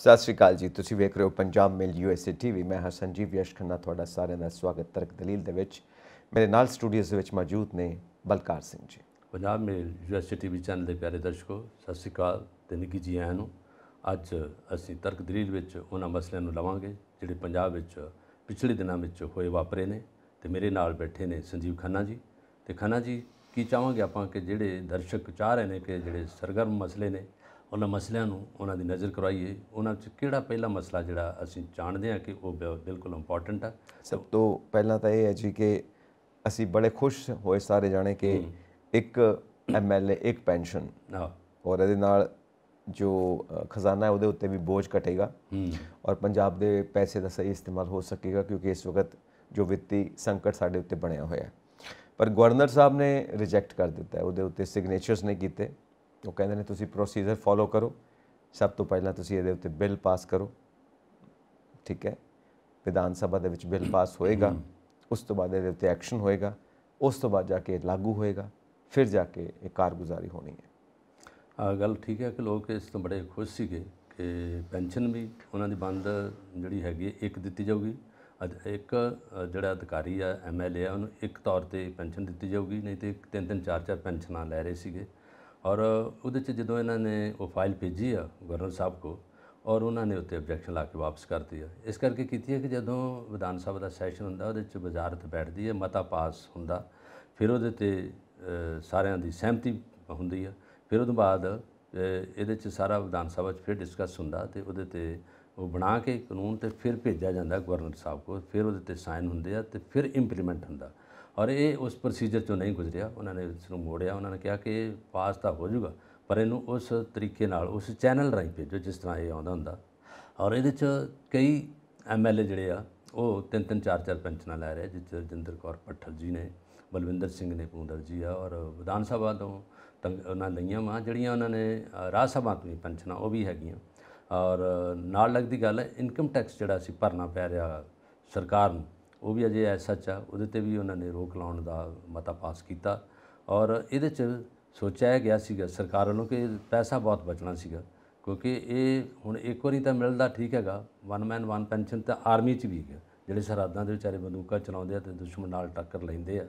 ਸਤਿ ਸ਼੍ਰੀ ਅਕਾਲ ਜੀ ਤੁਸੀਂ ਵੇਖ ਰਹੇ ਹੋ ਪੰਜਾਬ ਮਿਲ ਯੂਐਸਏ ਟੀਵੀ ਮੈਂ ਹਾਂ ਸੰਜੀਵ ਯਸ਼ ਖੰਨਾ ਤੁਹਾਡਾ ਸਾਰਿਆਂ ਦਾ ਸਵਾਗਤ ਤਰਕ ਦਲੀਲ ਦੇ ਵਿੱਚ ਮੇਰੇ ਨਾਲ ਸਟੂਡੀਓਜ਼ ਦੇ ਵਿੱਚ ਮੌਜੂਦ ਨੇ Balkar Singh ji Punjab mail USA TV channel ਦੇ ਪਿਆਰੇ ਦਰਸ਼ਕੋ ਸਤਿ ਸ਼੍ਰੀ ਅਕਾਲ ਤੇ ਨਿੱਗੀ ਜੀ ਆਇਆਂ ਨੂੰ ਅੱਜ ਅਸੀਂ ਤਰਕ ਦਲੀਲ ਵਿੱਚ ਉਹਨਾਂ ਮਸਲਿਆਂ ਨੂੰ ਲਵਾਂਗੇ ਜਿਹੜੇ ਪੰਜਾਬ ਵਿੱਚ ਪਿਛਲੇ ਦਿਨਾਂ ਵਿੱਚ ਹੋਏ ਵਾਪਰੇ ਨੇ ਤੇ ਮੇਰੇ ਨਾਲ ਬੈਠੇ ਨੇ ਸੰਜੀਵ ਖੰਨਾ ਜੀ ਤੇ ਖੰਨਾ ਜੀ ਕੀ ਚਾਹਾਂਗੇ ਆਪਾਂ ਕਿ ਜਿਹੜੇ ਦਰਸ਼ਕ ਚਾਹ ਰਹੇ ਨੇ ਕਿ ਜਿਹੜੇ ਸਰਗਰਮ ਮਸਲੇ ਨੇ ਉਹਨਾਂ ਮਸਲਿਆਂ ਨੂੰ ਉਹਨਾਂ ਦੀ ਨਜ਼ਰ ਕਰਾਈਏ ਉਹਨਾਂ 'ਚ ਕਿਹੜਾ ਪਹਿਲਾ ਮਸਲਾ ਜਿਹੜਾ ਅਸੀਂ ਜਾਣਦੇ ਹਾਂ ਕਿ ਉਹ ਬਿਲਕੁਲ ਇੰਪੋਰਟੈਂਟ ਆ ਸਭ ਤੋਂ ਪਹਿਲਾਂ ਤਾਂ ਇਹ ਹੈ ਜੀ ਕਿ ਅਸੀਂ ਬੜੇ ਖੁਸ਼ ਹੋਏ ਸਾਰੇ ਜਾਣੇ ਕਿ ਇੱਕ ਐਮਐਲਏ ਇੱਕ ਪੈਨਸ਼ਨ ਔਰ ਇਹਦੇ ਨਾਲ ਜੋ ਖਜ਼ਾਨਾ ਹੈ ਉਹਦੇ ਉੱਤੇ ਵੀ ਬੋਝ ਘਟੇਗਾ ਔਰ ਪੰਜਾਬ ਦੇ ਪੈਸੇ ਦਾ ਸਹੀ ਇਸਤੇਮਾਲ ਹੋ ਸਕੇਗਾ ਕਿਉਂਕਿ ਇਸ ਵਕਤ ਜੋ ਵਿੱਤੀ ਸੰਕਟ ਸਾਡੇ ਉੱਤੇ ਬਣਿਆ ਹੋਇਆ ਹੈ ਪਰ ਗਵਰਨਰ ਸਾਹਿਬ ਨੇ ਰਿਜੈਕਟ ਕਰ ਦਿੱਤਾ ਉਹਦੇ ਉੱਤੇ ਸਿਗਨੇਚਰਸ ਨਹੀਂ ਕੀਤੇ ਉਹ ਕਹਿੰਦੇ ਨੇ ਤੁਸੀਂ ਪ੍ਰੋਸੀਜਰ ਫੋਲੋ ਕਰੋ ਸਭ ਤੋਂ ਪਹਿਲਾਂ ਤੁਸੀਂ ਇਹਦੇ ਉੱਤੇ ਬਿੱਲ ਪਾਸ ਕਰੋ ਠੀਕ ਹੈ ਵਿਧਾਨ ਸਭਾ ਦੇ ਵਿੱਚ ਬਿੱਲ ਪਾਸ ਹੋਏਗਾ ਉਸ ਤੋਂ ਬਾਅਦ ਇਹਦੇ ਉੱਤੇ ਐਕਸ਼ਨ ਹੋਏਗਾ ਉਸ ਤੋਂ ਬਾਅਦ ਜਾ ਕੇ ਲਾਗੂ ਹੋਏਗਾ ਫਿਰ ਜਾ ਕੇ ਇਹ ਕਾਰਗੁਜ਼ਾਰੀ ਹੋਣੀ ਹੈ ਆ ਗੱਲ ਠੀਕ ਹੈ ਕਿ ਲੋਕ ਇਸ ਤੋਂ ਬੜੇ ਖੁਸ਼ ਸੀਗੇ ਕਿ ਪੈਨਸ਼ਨ ਵੀ ਉਹਨਾਂ ਦੀ ਬੰਦ ਜਿਹੜੀ ਹੈਗੀ ਇੱਕ ਦਿੱਤੀ ਜਾਊਗੀ ਇੱਕ ਜਿਹੜਾ ਅਧਿਕਾਰੀ ਆ ਐਮਐਲਏ ਆ ਉਹਨੂੰ ਇੱਕ ਤੌਰ ਤੇ ਪੈਨਸ਼ਨ ਦਿੱਤੀ ਜਾਊਗੀ ਨਹੀਂ ਤੇ ਤਿੰਨ ਤਿੰਨ ਚਾਰ ਚਾਰ ਪੈਨਸ਼ਨਾਂ ਲੈ ਰਹੇ ਸੀਗੇ ਔਰ ਉਹਦੇ 'ਚ ਜਦੋਂ ਇਹਨਾਂ ਨੇ ਉਹ ਫਾਈਲ ਭੇਜੀ ਆ ਗਵਰਨਰ ਸਾਹਿਬ ਕੋ ਔਰ ਉਹਨਾਂ ਨੇ ਉੱਤੇ ਆਬਜੈਕਸ਼ਨ ਲਾ ਕੇ ਵਾਪਸ ਕਰ ਦਿੱਤੀ ਇਸ ਕਰਕੇ ਕੀਤੀ ਹੈ ਕਿ ਜਦੋਂ ਵਿਧਾਨ ਸਭਾ ਦਾ ਸੈਸ਼ਨ ਹੁੰਦਾ ਉਹਦੇ 'ਚ ਵਜ਼ਾਰਤ ਬੈਠਦੀ ਹੈ ਮਤਾ ਪਾਸ ਹੁੰਦਾ ਫਿਰ ਉਹਦੇ ਤੇ ਸਾਰਿਆਂ ਦੀ ਸਹਿਮਤੀ ਹੁੰਦੀ ਹੈ ਫਿਰ ਉਹਦੇ ਬਾਅਦ ਇਹਦੇ 'ਚ ਸਾਰਾ ਵਿਧਾਨ ਸਭਾ 'ਚ ਫਿਰ ਡਿਸਕਸ ਹੁੰਦਾ ਤੇ ਉਹਦੇ ਤੇ ਉਹ ਬਣਾ ਕੇ ਕਾਨੂੰਨ ਤੇ ਫਿਰ ਭੇਜਿਆ ਜਾਂਦਾ ਗਵਰਨਰ ਸਾਹਿਬ ਕੋ ਫਿਰ ਉਹਦੇ ਤੇ ਸਾਈਨ ਹੁੰਦੇ ਆ ਤੇ ਫਿਰ ਇੰਪਲੀਮੈਂਟ ਹੁੰਦਾ ਔਰ ਇਹ ਉਸ ਪ੍ਰੋਸੀਜਰ ਚੋਂ ਨਹੀਂ ਗੁਜ਼ਰਿਆ ਉਹਨਾਂ ਨੇ ਇਸ ਨੂੰ ਮੋੜਿਆ ਉਹਨਾਂ ਨੇ ਕਿਹਾ ਕਿ ਪਾਸ ਤਾਂ ਹੋ ਜਾਊਗਾ ਪਰ ਇਹਨੂੰ ਉਸ ਤਰੀਕੇ ਨਾਲ ਉਸ ਚੈਨਲ ਰਾਹੀਂ ਭੇਜੋ ਜਿਸ ਤਰ੍ਹਾਂ ਇਹ ਆਉਂਦਾ ਹੁੰਦਾ ਔਰ ਇਹਦੇ 'ਚ ਕਈ ਐਮਐਲਏ ਜਿਹੜੇ ਆ ਉਹ ਤਿੰਨ ਤਿੰਨ ਚਾਰ ਚਾਰ ਪੈਨਸ਼ਨਾਂ ਲੈ ਰਹੇ ਜਿਸ ਰਜਿੰਦਰ ਕੌਰ ਪੱਠਲ ਜੀ ਨੇ ਬਲਵਿੰਦਰ ਸਿੰਘ ਨੇ ਪੂੰਦਰ ਜੀ ਆ ਔਰ ਵਿਧਾਨ ਸਭਾ ਤੋਂ ਉਹਨਾਂ ਲਈਆਂ ਮਾਂ ਜਿਹੜੀਆਂ ਉਹਨਾਂ ਨੇ ਰਾਜ ਸਭਾ ਤੋਂ ਪੈਨਸ਼ਨਾਂ ਉਹ ਵੀ ਹੈਗੀਆਂ ਔਰ ਨਾਲ ਲੱਗਦੀ ਗੱਲ ਇਨਕਮ ਟੈਕਸ ਜਿਹੜਾ ਸੀ ਭਰਨਾ ਪੈ ਰਿਹਾ ਸਰਕਾਰ ਨੂੰ ਉਹ ਵੀ ਅਜੇ ਐਸਐਚ ਆ ਉਹਦੇ ਤੇ ਵੀ ਉਹਨਾਂ ਨੇ ਰੋਕ ਲਾਉਣ ਦਾ ਮਤਾ ਪਾਸ ਕੀਤਾ ਔਰ ਇਹਦੇ ਚ ਸੋਚਿਆ ਗਿਆ ਸੀਗਾ ਸਰਕਾਰ ਵੱਲੋਂ ਕਿ ਪੈਸਾ ਬਹੁਤ ਬਚਣਾ ਸੀਗਾ ਕਿਉਂਕਿ ਇਹ ਹੁਣ ਇੱਕ ਵਾਰੀ ਤਾਂ ਮਿਲਦਾ ਠੀਕ ਹੈਗਾ ਵਨ ਮੈਨ ਵਨ ਪੈਨਸ਼ਨ ਤਾਂ ਆਰਮੀ ਚ ਵੀ ਹੈਗਾ ਜਿਹੜੇ ਸਰਹੱਦਾਂ ਦੇ ਵਿਚਾਰੇ ਬੰਦੂਕਾਂ ਚਲਾਉਂਦੇ ਆ ਤੇ ਦੁਸ਼ਮਣ ਨਾਲ ਟੱਕਰ ਲੈਂਦੇ ਆ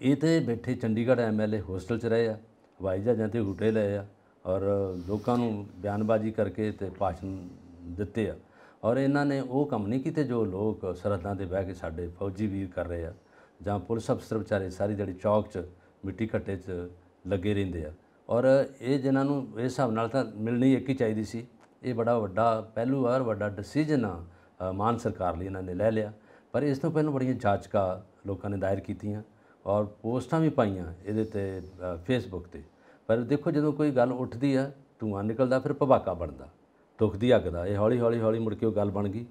ਇਹ ਤੇ ਬੈਠੇ ਚੰਡੀਗੜ੍ਹ ਐਮਐਲਏ ਹੋਸਟਲ 'ਚ ਰਹੇ ਆ ਹਵਾਈ ਜਹਾਜ਼ਾਂ ਤੇ ਹੁਟੇ ਲਏ ਆ ਔਰ ਲੋਕਾਂ ਨੂੰ ਬਿਆਨਬਾਜ਼ੀ ਕਰਕੇ ਤੇ ਭਾਸ਼ਣ ਦਿੱਤੇ ਆ ਔਰ ਇਹਨਾਂ ਨੇ ਉਹ ਕੰਮ ਨਹੀਂ ਕੀਤੇ ਜੋ ਲੋਕ ਸਰਹੱਦਾਂ ਦੇ ਬਹਿ ਕੇ ਸਾਡੇ ਫੌਜੀ ਵੀਰ ਕਰ ਰਹੇ ਆ ਜਾਂ ਪੁਲਿਸ ਅਫਸਰ ਵਿਚਾਰੇ ਸਾਰੀ ਜਿਹੜੀ ਚੌਕ 'ਚ ਮਿੱਟੀ ਘੱਟੇ 'ਚ ਲੱਗੇ ਰਹਿੰਦੇ ਆ ਔਰ ਇਹ ਜਿਨ੍ਹਾਂ ਨੂੰ ਇਸ ਹਿਸਾਬ ਨਾਲ ਤਾਂ ਮਿਲਣੀ ਇੱਕ ਹੀ ਚਾਹੀਦੀ ਸੀ ਇਹ ਬੜਾ ਵੱਡਾ ਪਹਿਲੂ ਆ ਵੱਡਾ ਡਿਸੀਜਨ ਆ ਮਾਨ ਸਰਕਾਰ ਲਈ ਇਹਨਾਂ ਨੇ ਲੈ ਲਿਆ ਪਰ ਇਸ ਤੋਂ ਪਹਿਲਾਂ ਬੜੀਆਂ ਜਾਂਚਕਾ ਲੋਕਾਂ ਨੇ ਦਾਇਰ ਕੀਤੀਆਂ ਔਰ ਪੋਸਟਾਂ ਵੀ ਪਾਈਆਂ ਇਹਦੇ ਤੇ ਫੇਸਬੁੱਕ ਤੇ ਪਰ ਦੇਖੋ ਜਦੋਂ ਕੋਈ ਗੱਲ ਉੱਠਦੀ ਆ ਧੂਆਂ ਨਿਕਲਦਾ ਫਿਰ ਪਵਾਕਾ ਬਣਦਾ ਦੁੱਖ ਦੀ ਅੱਗ ਦਾ ਇਹ ਹੌਲੀ ਹੌਲੀ ਹੌਲੀ ਮੁੜ ਕੇ ਉਹ ਗੱਲ ਬਣ ਗਈ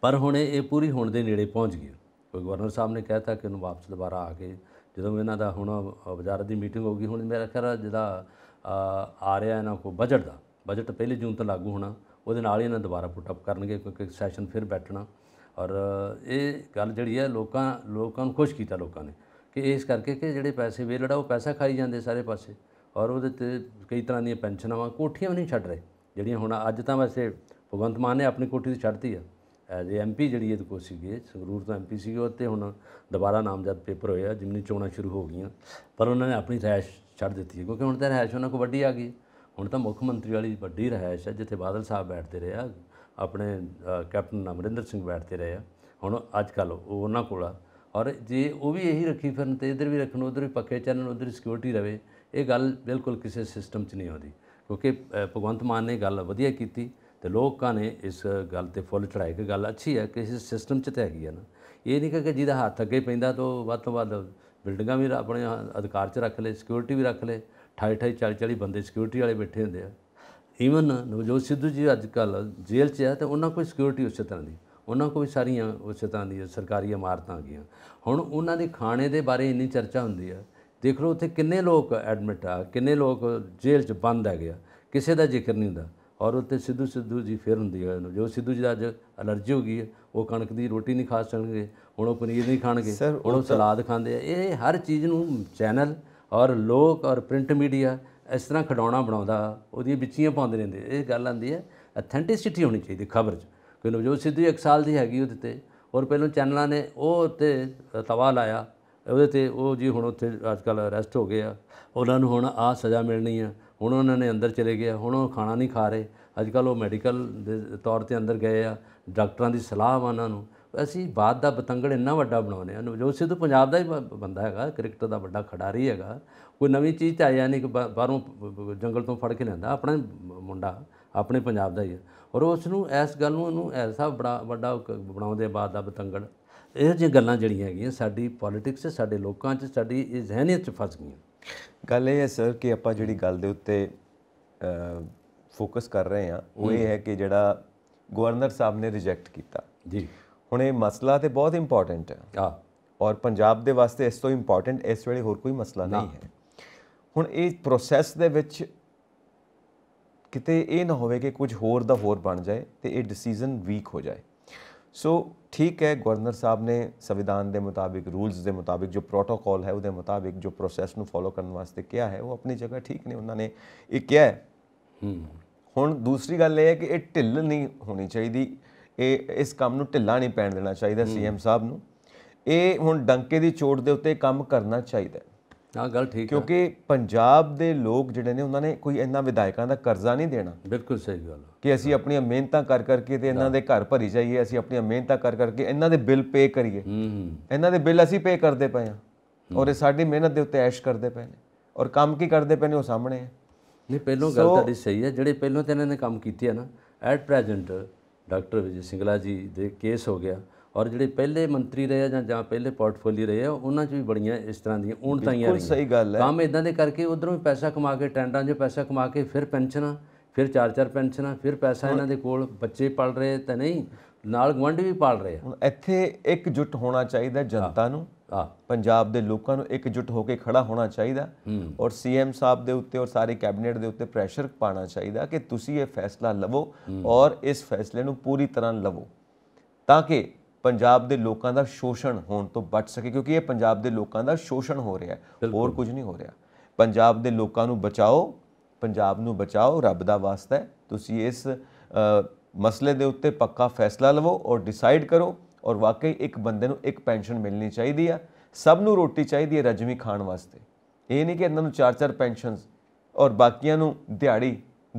ਪਰ ਹੁਣ ਇਹ ਪੂਰੀ ਹੋਣ ਦੇ ਨੇੜੇ ਪਹੁੰਚ ਗਈ ਕੋਈ ਗਵਰਨਰ ਸਾਹਿਬ ਨੇ ਕਹਿਤਾ ਕਿ ਉਹਨੂੰ ਵਾਪਸ ਦੁਬਾਰਾ ਆ ਕੇ ਜਦੋਂ ਇਹਨਾਂ ਦਾ ਹੁਣ ਵਜ਼ਾਰਤ ਦੀ ਮੀਟਿੰਗ ਹੋਗੀ ਹੁਣ ਮੇਰਾ ਖਿਆਲ ਜਿਹੜਾ ਆ ਰਿਹਾ ਇਹਨਾਂ ਕੋ ਬਜਟ ਦਾ ਬਜਟ ਪਹਿਲੇ ਜੂਨ ਤੋਂ ਲਾਗੂ ਹੋਣਾ ਉਹਦੇ ਨਾਲ ਹੀ ਇਹਨਾਂ ਦੁਬਾਰਾ ਪੁੱਟ ਅਪ ਕਰਨਗੇ ਕਿਉਂਕਿ ਸੈਸ਼ਨ ਫਿਰ ਬੈਠਣਾ ਔਰ ਇਹ ਗੱਲ ਜਿਹੜੀ ਹੈ ਲੋਕਾਂ ਲੋਕਾਂ ਨੂੰ ਖੁਸ਼ ਕੀਤਾ ਲੋਕਾਂ ਨੇ ਕਿ ਇਸ ਕਰਕੇ ਕਿ ਜਿਹੜੇ ਪੈਸੇ ਵੇਲੜਾ ਉਹ ਪੈਸਾ ਖਾਈ ਜਾਂਦੇ ਸਾਰੇ ਪਾਸੇ ਔਰ ਉਹਦੇ ਤੇ ਕਈ ਤਰ੍ਹਾਂ ਦੀਆਂ ਪੈਨਸ਼ਨਾਂ ਵਾਂ ਕੋਠੀਆਂ ਵੀ ਨਹੀਂ ਛੱਡ ਰਹੇ ਜਿਹੜੀਆਂ ਹੁਣ ਅੱਜ ਤਾਂ ਵੈਸੇ ਭਗਵੰਤ ਮਾਨ ਨੇ ਆਪਣੀ ਕੋਠੀ ਤੇ ਛੱਡਤੀ ਆ ਐਜ਼ ਐਮਪੀ ਜਿਹੜੀ ਇਹ ਕੋਸ਼ਿਸ਼ ਕੀਤੀ ਸੰਗਰੂਰ ਤੋਂ ਐਮਪੀ ਸੀ ਉਹ ਉੱਤੇ ਹੁਣ ਦੁਬਾਰਾ ਨਾਮਜ਼ਦ ਪੇਪਰ ਹੋਇਆ ਜਿੰਨੀ ਚੋਣਾਂ ਸ਼ੁਰੂ ਹੋ ਗਈਆਂ ਪਰ ਉਹਨਾਂ ਨੇ ਆਪਣੀ ਰਹਿਸ਼ ਛੱਡ ਦਿੱਤੀ ਕਿਉਂਕਿ ਹੁਣ ਤਾਂ ਰਹਿਸ਼ ਉਹਨਾਂ ਕੋ ਵੱਡੀ ਆ ਗਈ ਹੁਣ ਤਾਂ ਮੁੱਖ ਮੰਤਰੀ ਵਾਲੀ ਵੱਡੀ ਰਹਿਸ਼ ਹੈ ਜਿੱਥੇ ਬਾਦਲ ਸਾਹਿਬ ਬੈਠਦੇ ਰਹੇ ਆ ਆਪਣੇ ਕੈਪਟਨ ਅਮਰਿੰਦਰ ਸਿੰਘ ਬੈਠਦੇ ਰਹੇ ਆ ਹੁਣ ਅੱਜ ਕੱਲ ਉਹ ਉਹਨਾਂ ਕੋਲ ਆ ਔਰ ਜੇ ਉਹ ਵੀ ਇਹੀ ਰੱਖੀ ਫਿਰਨ ਤੇ ਇਧਰ ਵੀ ਰੱਖਣ ਉਧਰ ਵੀ ਪੱਕੇ ਚੱਲਣ ਉਧਰ ਸਿਕਿਉਰਿਟੀ ਰਵੇ ਇਹ ਗੱਲ ਬਿਲਕੁਲ ਕਿਸੇ ਸਿਸਟਮ 'ਚ ਨਹੀਂ ਆਉਂਦੀ ਕਿਉਂਕਿ ਭਗਵੰਤ ਮਾਨ ਨੇ ਗੱਲ ਵਧੀਆ ਕੀਤੀ ਤੇ ਲੋਕਾਂ ਨੇ ਇਸ ਗੱਲ ਤੇ ਫੁੱਲ ਚੜਾਏ ਕਿ ਗੱਲ ਅੱਛੀ ਹੈ ਕਿ ਇਸ ਸਿਸਟਮ 'ਚ ਤੇ ਹੈਗੀ ਹੈ ਨਾ ਇਹ ਨਹੀਂ ਕਿ ਜਿਹਦਾ ਹੱਥ ਅੱਗੇ ਪੈਂਦਾ ਤੋਂ ਵੱਧ ਤੋਂ ਵੱਧ ਬਿਲਡਿੰਗਾਂ ਵੀ ਆਪਣੇ ਅਧਿਕਾਰ 'ਚ ਰੱਖ ਲੈ ਸਿਕਿਉਰਿਟੀ ਵੀ ਰੱਖ ਲੈ ਠਾਈ ਠਾਈ 40 40 ਬੰਦੇ ਸਿਕਿਉਰਿਟੀ ਵਾਲੇ ਬੈਠੇ ਹੁੰਦੇ ਆ ਈਵਨ ਨਵਜੋਤ ਸਿੱਧੂ ਜੀ ਅੱਜ ਕੱਲ ਜੇਲ੍ਹ 'ਚ ਆ ਤੇ ਉਹਨਾਂ ਕੋਈ ਸਿਕਿਉਰਿਟੀ ਉਸੇ ਤਰ੍ਹਾਂ ਦੀ ਉਹਨਾਂ ਕੋਲ ਵੀ ਸਾਰੀਆਂ ਉਸੇ ਤਰ੍ਹਾਂ ਦੀ ਸਰਕਾਰੀ ਇਮਾਰਤਾਂ ਆ ਗਈਆਂ ਹੁਣ ਉਹਨਾਂ ਦੇ ਖਾਣੇ ਦੇ ਬਾਰੇ ਇੰਨੀ ਚਰਚਾ ਹੁੰਦੀ ਆ ਦੇਖ ਲਓ ਉੱਥੇ ਕਿੰਨੇ ਲੋਕ ਐਡਮਿਟ ਆ ਕਿੰਨੇ ਲੋਕ ਜੇਲ੍ਹ 'ਚ ਬੰਦ ਆ ਗਿਆ ਕਿਸੇ ਦਾ ਜ਼ਿਕਰ ਨਹੀਂ ਹੁੰਦਾ ਔਰ ਉੱਤੇ ਸਿੱਧੂ ਸਿੱਧੂ ਜੀ ਫੇਰ ਹੁੰਦੀ ਹੈ ਜੋ ਸਿੱਧੂ ਜੀ ਦਾ ਅੱਜ ਅਲਰਜੀ ਹੋ ਗਈ ਹੈ ਉਹ ਕਣਕ ਦੀ ਰੋਟੀ ਨਹੀਂ ਖਾ ਸਕਣਗੇ ਹੁਣ ਉਹ ਪਨੀਰ ਨਹੀਂ ਖਾਣਗੇ ਹੁਣ ਉਹ ਸਲਾਦ ਖਾਂਦੇ ਆ ਇਹ ਹਰ ਚੀਜ਼ ਨੂੰ ਚੈਨਲ ਔਰ ਲੋਕ ਔਰ ਪ੍ਰਿੰਟ ਮੀਡੀਆ ਇਸ ਤਰ੍ਹਾਂ ਖਡਾਉਣਾ ਬਣਾਉਂਦਾ ਉਹਦੀਆਂ ਵਿੱਚੀਆਂ ਪਾਉਂਦੇ ਰਹਿੰਦੇ ਇਹ ਗੱਲ ਆਂਦੀ ਹੈ ਅਥੈਂਟਿਸਿਟੀ ਹੋਣੀ ਚਾਹੀਦੀ ਖਬਰ 'ਚ ਕਿ ਨਵਜੋਤ ਸਿੱਧੂ ਇੱਕ ਸਾਲ ਦੀ ਹੈਗੀ ਉਹਦੇ ਤੇ ਔਰ ਪਹਿਲਾਂ ਚੈਨਲਾਂ ਨੇ ਉਹ ਤੇ ਤਵਾ ਲਾਇਆ ਉਹਦੇ ਤੇ ਉਹ ਜੀ ਹੁਣ ਉੱਥੇ ਅੱਜ ਕੱਲ ਅਰੈਸਟ ਹੋ ਗਏ ਆ ਉਹਨਾਂ ਨੂੰ ਹੁਣ ਆ ਸਜ਼ਾ ਮਿਲਣੀ ਆ ਹੁਣ ਉਹਨਾਂ ਨੇ ਅੰਦਰ ਚਲੇ ਗਏ ਹੁਣ ਉਹ ਖਾਣਾ ਨਹੀਂ ਖਾ ਰਹੇ ਅੱਜ ਕੱਲ ਉਹ ਮੈਡੀਕਲ ਦੇ ਤੌਰ ਤੇ ਅੰਦਰ ਗਏ ਆ ਡਾਕਟਰਾਂ ਦੀ ਸਲਾਹ ਉਹਨਾਂ ਨੂੰ ਅਸੀਂ ਬਾਤ ਦਾ ਬਤੰਗੜ ਇੰਨਾ ਵੱਡਾ ਬਣਾਉਨੇ ਆ ਨਵਜੋਤ ਸਿੱਧੂ ਪੰਜਾਬ ਦਾ ਹੀ ਬੰਦਾ ਹੈਗਾ ਕ੍ਰਿਕਟ ਦਾ ਵੱਡਾ ਖਿਡਾਰੀ ਹੈਗਾ ਕੋਈ ਨਵੀਂ ਚੀਜ਼ ਤਾਂ ਆਇਆ ਨਹੀਂ ਕਿ ਬਾਹਰੋਂ ਜੰਗਲ ਤੋਂ ਫੜ ਕੇ ਲੈਂਦਾ ਆਪਣਾ ਮੁੰਡਾ ਆਪਣੇ ਪੰਜਾਬ ਦਾ ਹੀ ਔਰ ਉਸ ਨੂੰ ਇਸ ਗੱਲ ਨੂੰ ਉਹਨੂੰ ਐਸਾ ਬੜਾ ਵੱਡਾ ਬਣਾਉਂਦੇ ਬਾਤ ਦਾ ਬਤੰਗੜ ਇਹ ਜੀ ਗੱਲਾਂ ਜਿਹੜੀਆਂ ਹੈਗੀਆਂ ਸਾਡੀ ਪੋਲਿਟਿਕਸ ਤੇ ਸਾਡੇ ਲੋਕਾਂ 'ਚ ਸਾਡੀ ਇਹ ਜ਼ਹਿਨੀਅਤ 'ਚ ਫਸ ਗਈਆਂ ਗੱਲ ਇਹ ਹੈ ਸਰ ਕਿ ਆਪਾਂ ਜਿਹੜੀ ਗੱਲ ਦੇ ਉੱਤੇ ਫੋਕਸ ਕਰ ਰਹੇ ਹਾਂ ਉਹ ਇਹ ਹੈ ਕਿ ਜਿਹੜਾ ਗਵਰਨਰ ਸਾਹਿਬ ਨੇ ਰਿਜੈਕਟ ਕੀਤਾ ਜੀ ਹੁਣ ਇਹ ਮਸਲਾ ਤੇ ਬਹੁਤ ਇੰਪੋਰਟੈਂਟ ਹੈ ਆ ਔਰ ਪੰਜਾਬ ਦੇ ਵਾਸਤੇ ਇਸ ਤੋਂ ਇੰਪੋਰਟੈਂਟ ਇਸ ਵੇਲੇ ਹੋਰ ਕੋਈ ਮਸਲਾ ਨਹੀਂ ਹੈ ਹੁਣ ਇਹ ਪ੍ਰੋਸੈਸ ਦੇ ਵਿੱਚ ਕਿਤੇ ਇਹ ਨਾ ਹੋਵੇ ਕਿ ਕੁਝ ਹੋਰ ਦਾ ਹੋਰ ਬਣ ਜਾਏ ਤੇ ਇਹ ਡਿਸੀਜਨ ਵੀਕ ਹੋ ਜਾਏ ਸੋ ਠੀਕ ਹੈ ਗਵਰਨਰ ਸਾਹਿਬ ਨੇ ਸੰਵਿਧਾਨ ਦੇ ਮੁਤਾਬਿਕ ਰੂਲਸ ਦੇ ਮੁਤਾਬਿਕ ਜੋ ਪ੍ਰੋਟੋਕਾਲ ਹੈ ਉਹਦੇ ਮੁਤਾਬਿਕ ਜੋ ਪ੍ਰੋਸੈਸ ਨੂੰ ਫੋਲੋ ਕਰਨ ਵਾਸਤੇ ਕਿਹਾ ਹੈ ਉਹ ਆਪਣੀ ਜਗ੍ਹਾ ਠੀਕ ਨੇ ਉਹਨਾਂ ਨੇ ਇਹ ਕਿਹਾ ਹੈ ਹੁਣ ਦੂਸਰੀ ਗੱਲ ਇਹ ਹੈ ਕਿ ਇਹ ਢਿੱਲ ਨਹੀਂ ਹੋਣੀ ਚਾਹੀਦੀ ਇਹ ਇਸ ਕੰਮ ਨੂੰ ਢਿੱਲਾ ਨਹੀਂ ਪੈਣ ਦੇਣਾ ਚਾਹੀਦਾ ਸੀਐਮ ਸਾਹਿਬ ਨੂੰ ਇਹ ਹੁਣ ਡੰਕੇ ਦੀ ਚੋਟ ਦੇ ਉੱਤੇ ਕੰਮ ਕਰਨਾ ਚਾਹੀਦਾ ਹਾਂ ਗੱਲ ਠੀਕ ਹੈ ਕਿਉਂਕਿ ਪੰਜਾਬ ਦੇ ਲੋਕ ਜਿਹੜੇ ਨੇ ਉਹਨਾਂ ਨੇ ਕੋਈ ਇੰਨਾ ਵਿਧਾਇਕਾਂ ਦਾ ਕਰਜ਼ਾ ਨਹੀਂ ਦੇਣਾ ਬਿਲਕੁਲ ਸਹੀ ਗੱਲ ਕਿ ਅਸੀਂ ਆਪਣੀਆਂ ਮਿਹਨਤਾਂ ਕਰ ਕਰਕੇ ਤੇ ਇਹਨਾਂ ਦੇ ਘਰ ਭਰੀ ਜਾਈਏ ਅਸੀਂ ਆਪਣੀਆਂ ਮਿਹਨਤਾਂ ਕਰ ਕਰਕੇ ਇਹਨਾਂ ਦੇ ਬਿੱਲ ਪੇ ਕਰੀਏ ਹੂੰ ਇਹਨਾਂ ਦੇ ਬਿੱਲ ਅਸੀਂ ਪੇ ਕਰਦੇ ਪਏ ਆ ਔਰ ਇਹ ਸਾਡੀ ਮਿਹਨਤ ਦੇ ਉੱਤੇ ਐਸ਼ ਕਰਦੇ ਪਏ ਨੇ ਔਰ ਕੰਮ ਕੀ ਕਰਦੇ ਪਏ ਨੇ ਉਹ ਸਾਹਮਣੇ ਹੈ ਨਹੀਂ ਪਹਿਲੋਂ ਗੱਲ ਤੁਹਾਡੀ ਸਹੀ ਹੈ ਜਿਹੜੇ ਪਹਿਲੋਂ ਤੇ ਇਹਨਾਂ ਨੇ ਕੰਮ ਕੀਤੇ ਆ ਨਾ at present doctor Vijay Singla ji ਦੇ ਕੇਸ ਹੋ ਗਿਆ ਔਰ ਜਿਹੜੇ ਪਹਿਲੇ ਮੰਤਰੀ ਰਹੇ ਜਾਂ ਜਾਂ ਪਹਿਲੇ ਪੋਰਟਫੋਲੀ ਰਹੇ ਆ ਉਹਨਾਂ 'ਚ ਵੀ ਬੜੀਆਂ ਇਸ ਤਰ੍ਹਾਂ ਦੀਆਂ ਰਹੀਆਂ ਬਿਲਕੁਲ ਸਹੀ ਗੱਲ ਹੈ ਕੰਮ ਇਦਾਂ ਦੇ ਕਰਕੇ ਉਧਰੋਂ ਵੀ ਪੈਸਾ ਕਮਾ ਕੇ ਟੈਂਡਾਂ 'ਚ ਪੈਸਾ ਕਮਾ ਕੇ ਫਿਰ ਪੈਨਸ਼ਨਾਂ ਫਿਰ ਚਾਰ ਚਾਰ ਪੈਨਸ਼ਨਾਂ ਫਿਰ ਪੈਸਾ ਇਹਨਾਂ ਦੇ ਕੋਲ ਬੱਚੇ ਪੜ ਰਹੇ ਤਾਂ ਨਹੀਂ ਨਾਲ ਗਵੰਡ ਵੀ ਪਾਲ ਰਹੇ ਆ ਇੱਥੇ ਇੱਕ ਜੁਟ ਹੋਣਾ ਚਾਹੀਦਾ ਜਨਤਾ ਨੂੰ ਪੰਜਾਬ ਦੇ ਲੋਕਾਂ ਨੂੰ ਇੱਕ ਜੁਟ ਹੋ ਕੇ ਖੜਾ ਹੋਣਾ ਚਾਹੀਦਾ ਔਰ ਸੀਐਮ ਸਾਹਿਬ ਦੇ ਉੱਤੇ ਔਰ ਸਾਰੇ ਕੈਬਨਿਟ ਦੇ ਉੱਤੇ ਪ੍ਰੈਸ਼ਰ ਪਾਣਾ ਚਾਹੀਦਾ ਕਿ ਤੁਸੀਂ ਇਹ ਫੈਸਲਾ ਲਵੋ ਔਰ ਇਸ ਫੈਸਲੇ ਨੂੰ ਪੂਰੀ ਤਰ੍ਹਾਂ ਲਵੋ ਤਾਂ ਕਿ ਪੰਜਾਬ ਦੇ ਲੋਕਾਂ ਦਾ ਸ਼ੋਸ਼ਣ ਹੋਣ ਤੋਂ ਬਚ ਸਕੇ ਕਿਉਂਕਿ ਇਹ ਪੰਜਾਬ ਦੇ ਲੋਕਾਂ ਦਾ ਸ਼ੋਸ਼ਣ ਹੋ ਰਿਹਾ ਹੈ ਹੋਰ ਕੁਝ ਨਹੀਂ ਹੋ ਰਿਹਾ ਪੰਜਾਬ ਦੇ ਲੋਕਾਂ ਨੂੰ ਬਚਾਓ ਪੰਜਾਬ ਨੂੰ ਬਚਾਓ ਰੱਬ ਦਾ ਵਾਸਤਾ ਹੈ ਤੁਸੀਂ ਇਸ ਮਸਲੇ ਦੇ ਉੱਤੇ ਪੱਕਾ ਫੈਸਲਾ ਲਵੋ ਔਰ ਡਿਸਾਈਡ ਕਰੋ ਔਰ ਵਾਕਈ ਇੱਕ ਬੰਦੇ ਨੂੰ ਇੱਕ ਪੈਨਸ਼ਨ ਮਿਲਣੀ ਚਾਹੀਦੀ ਆ ਸਭ ਨੂੰ ਰੋਟੀ ਚਾਹੀਦੀ ਹੈ ਰਜਮੀ ਖਾਣ ਵਾਸਤੇ ਇਹ ਨਹੀਂ ਕਿ ਇਹਨਾਂ ਨੂੰ ਚਾਰ ਚਾਰ ਪੈਨਸ਼ਨਸ ਔਰ ਬਾਕੀਆਂ ਨੂੰ ਦਿਹਾੜੀ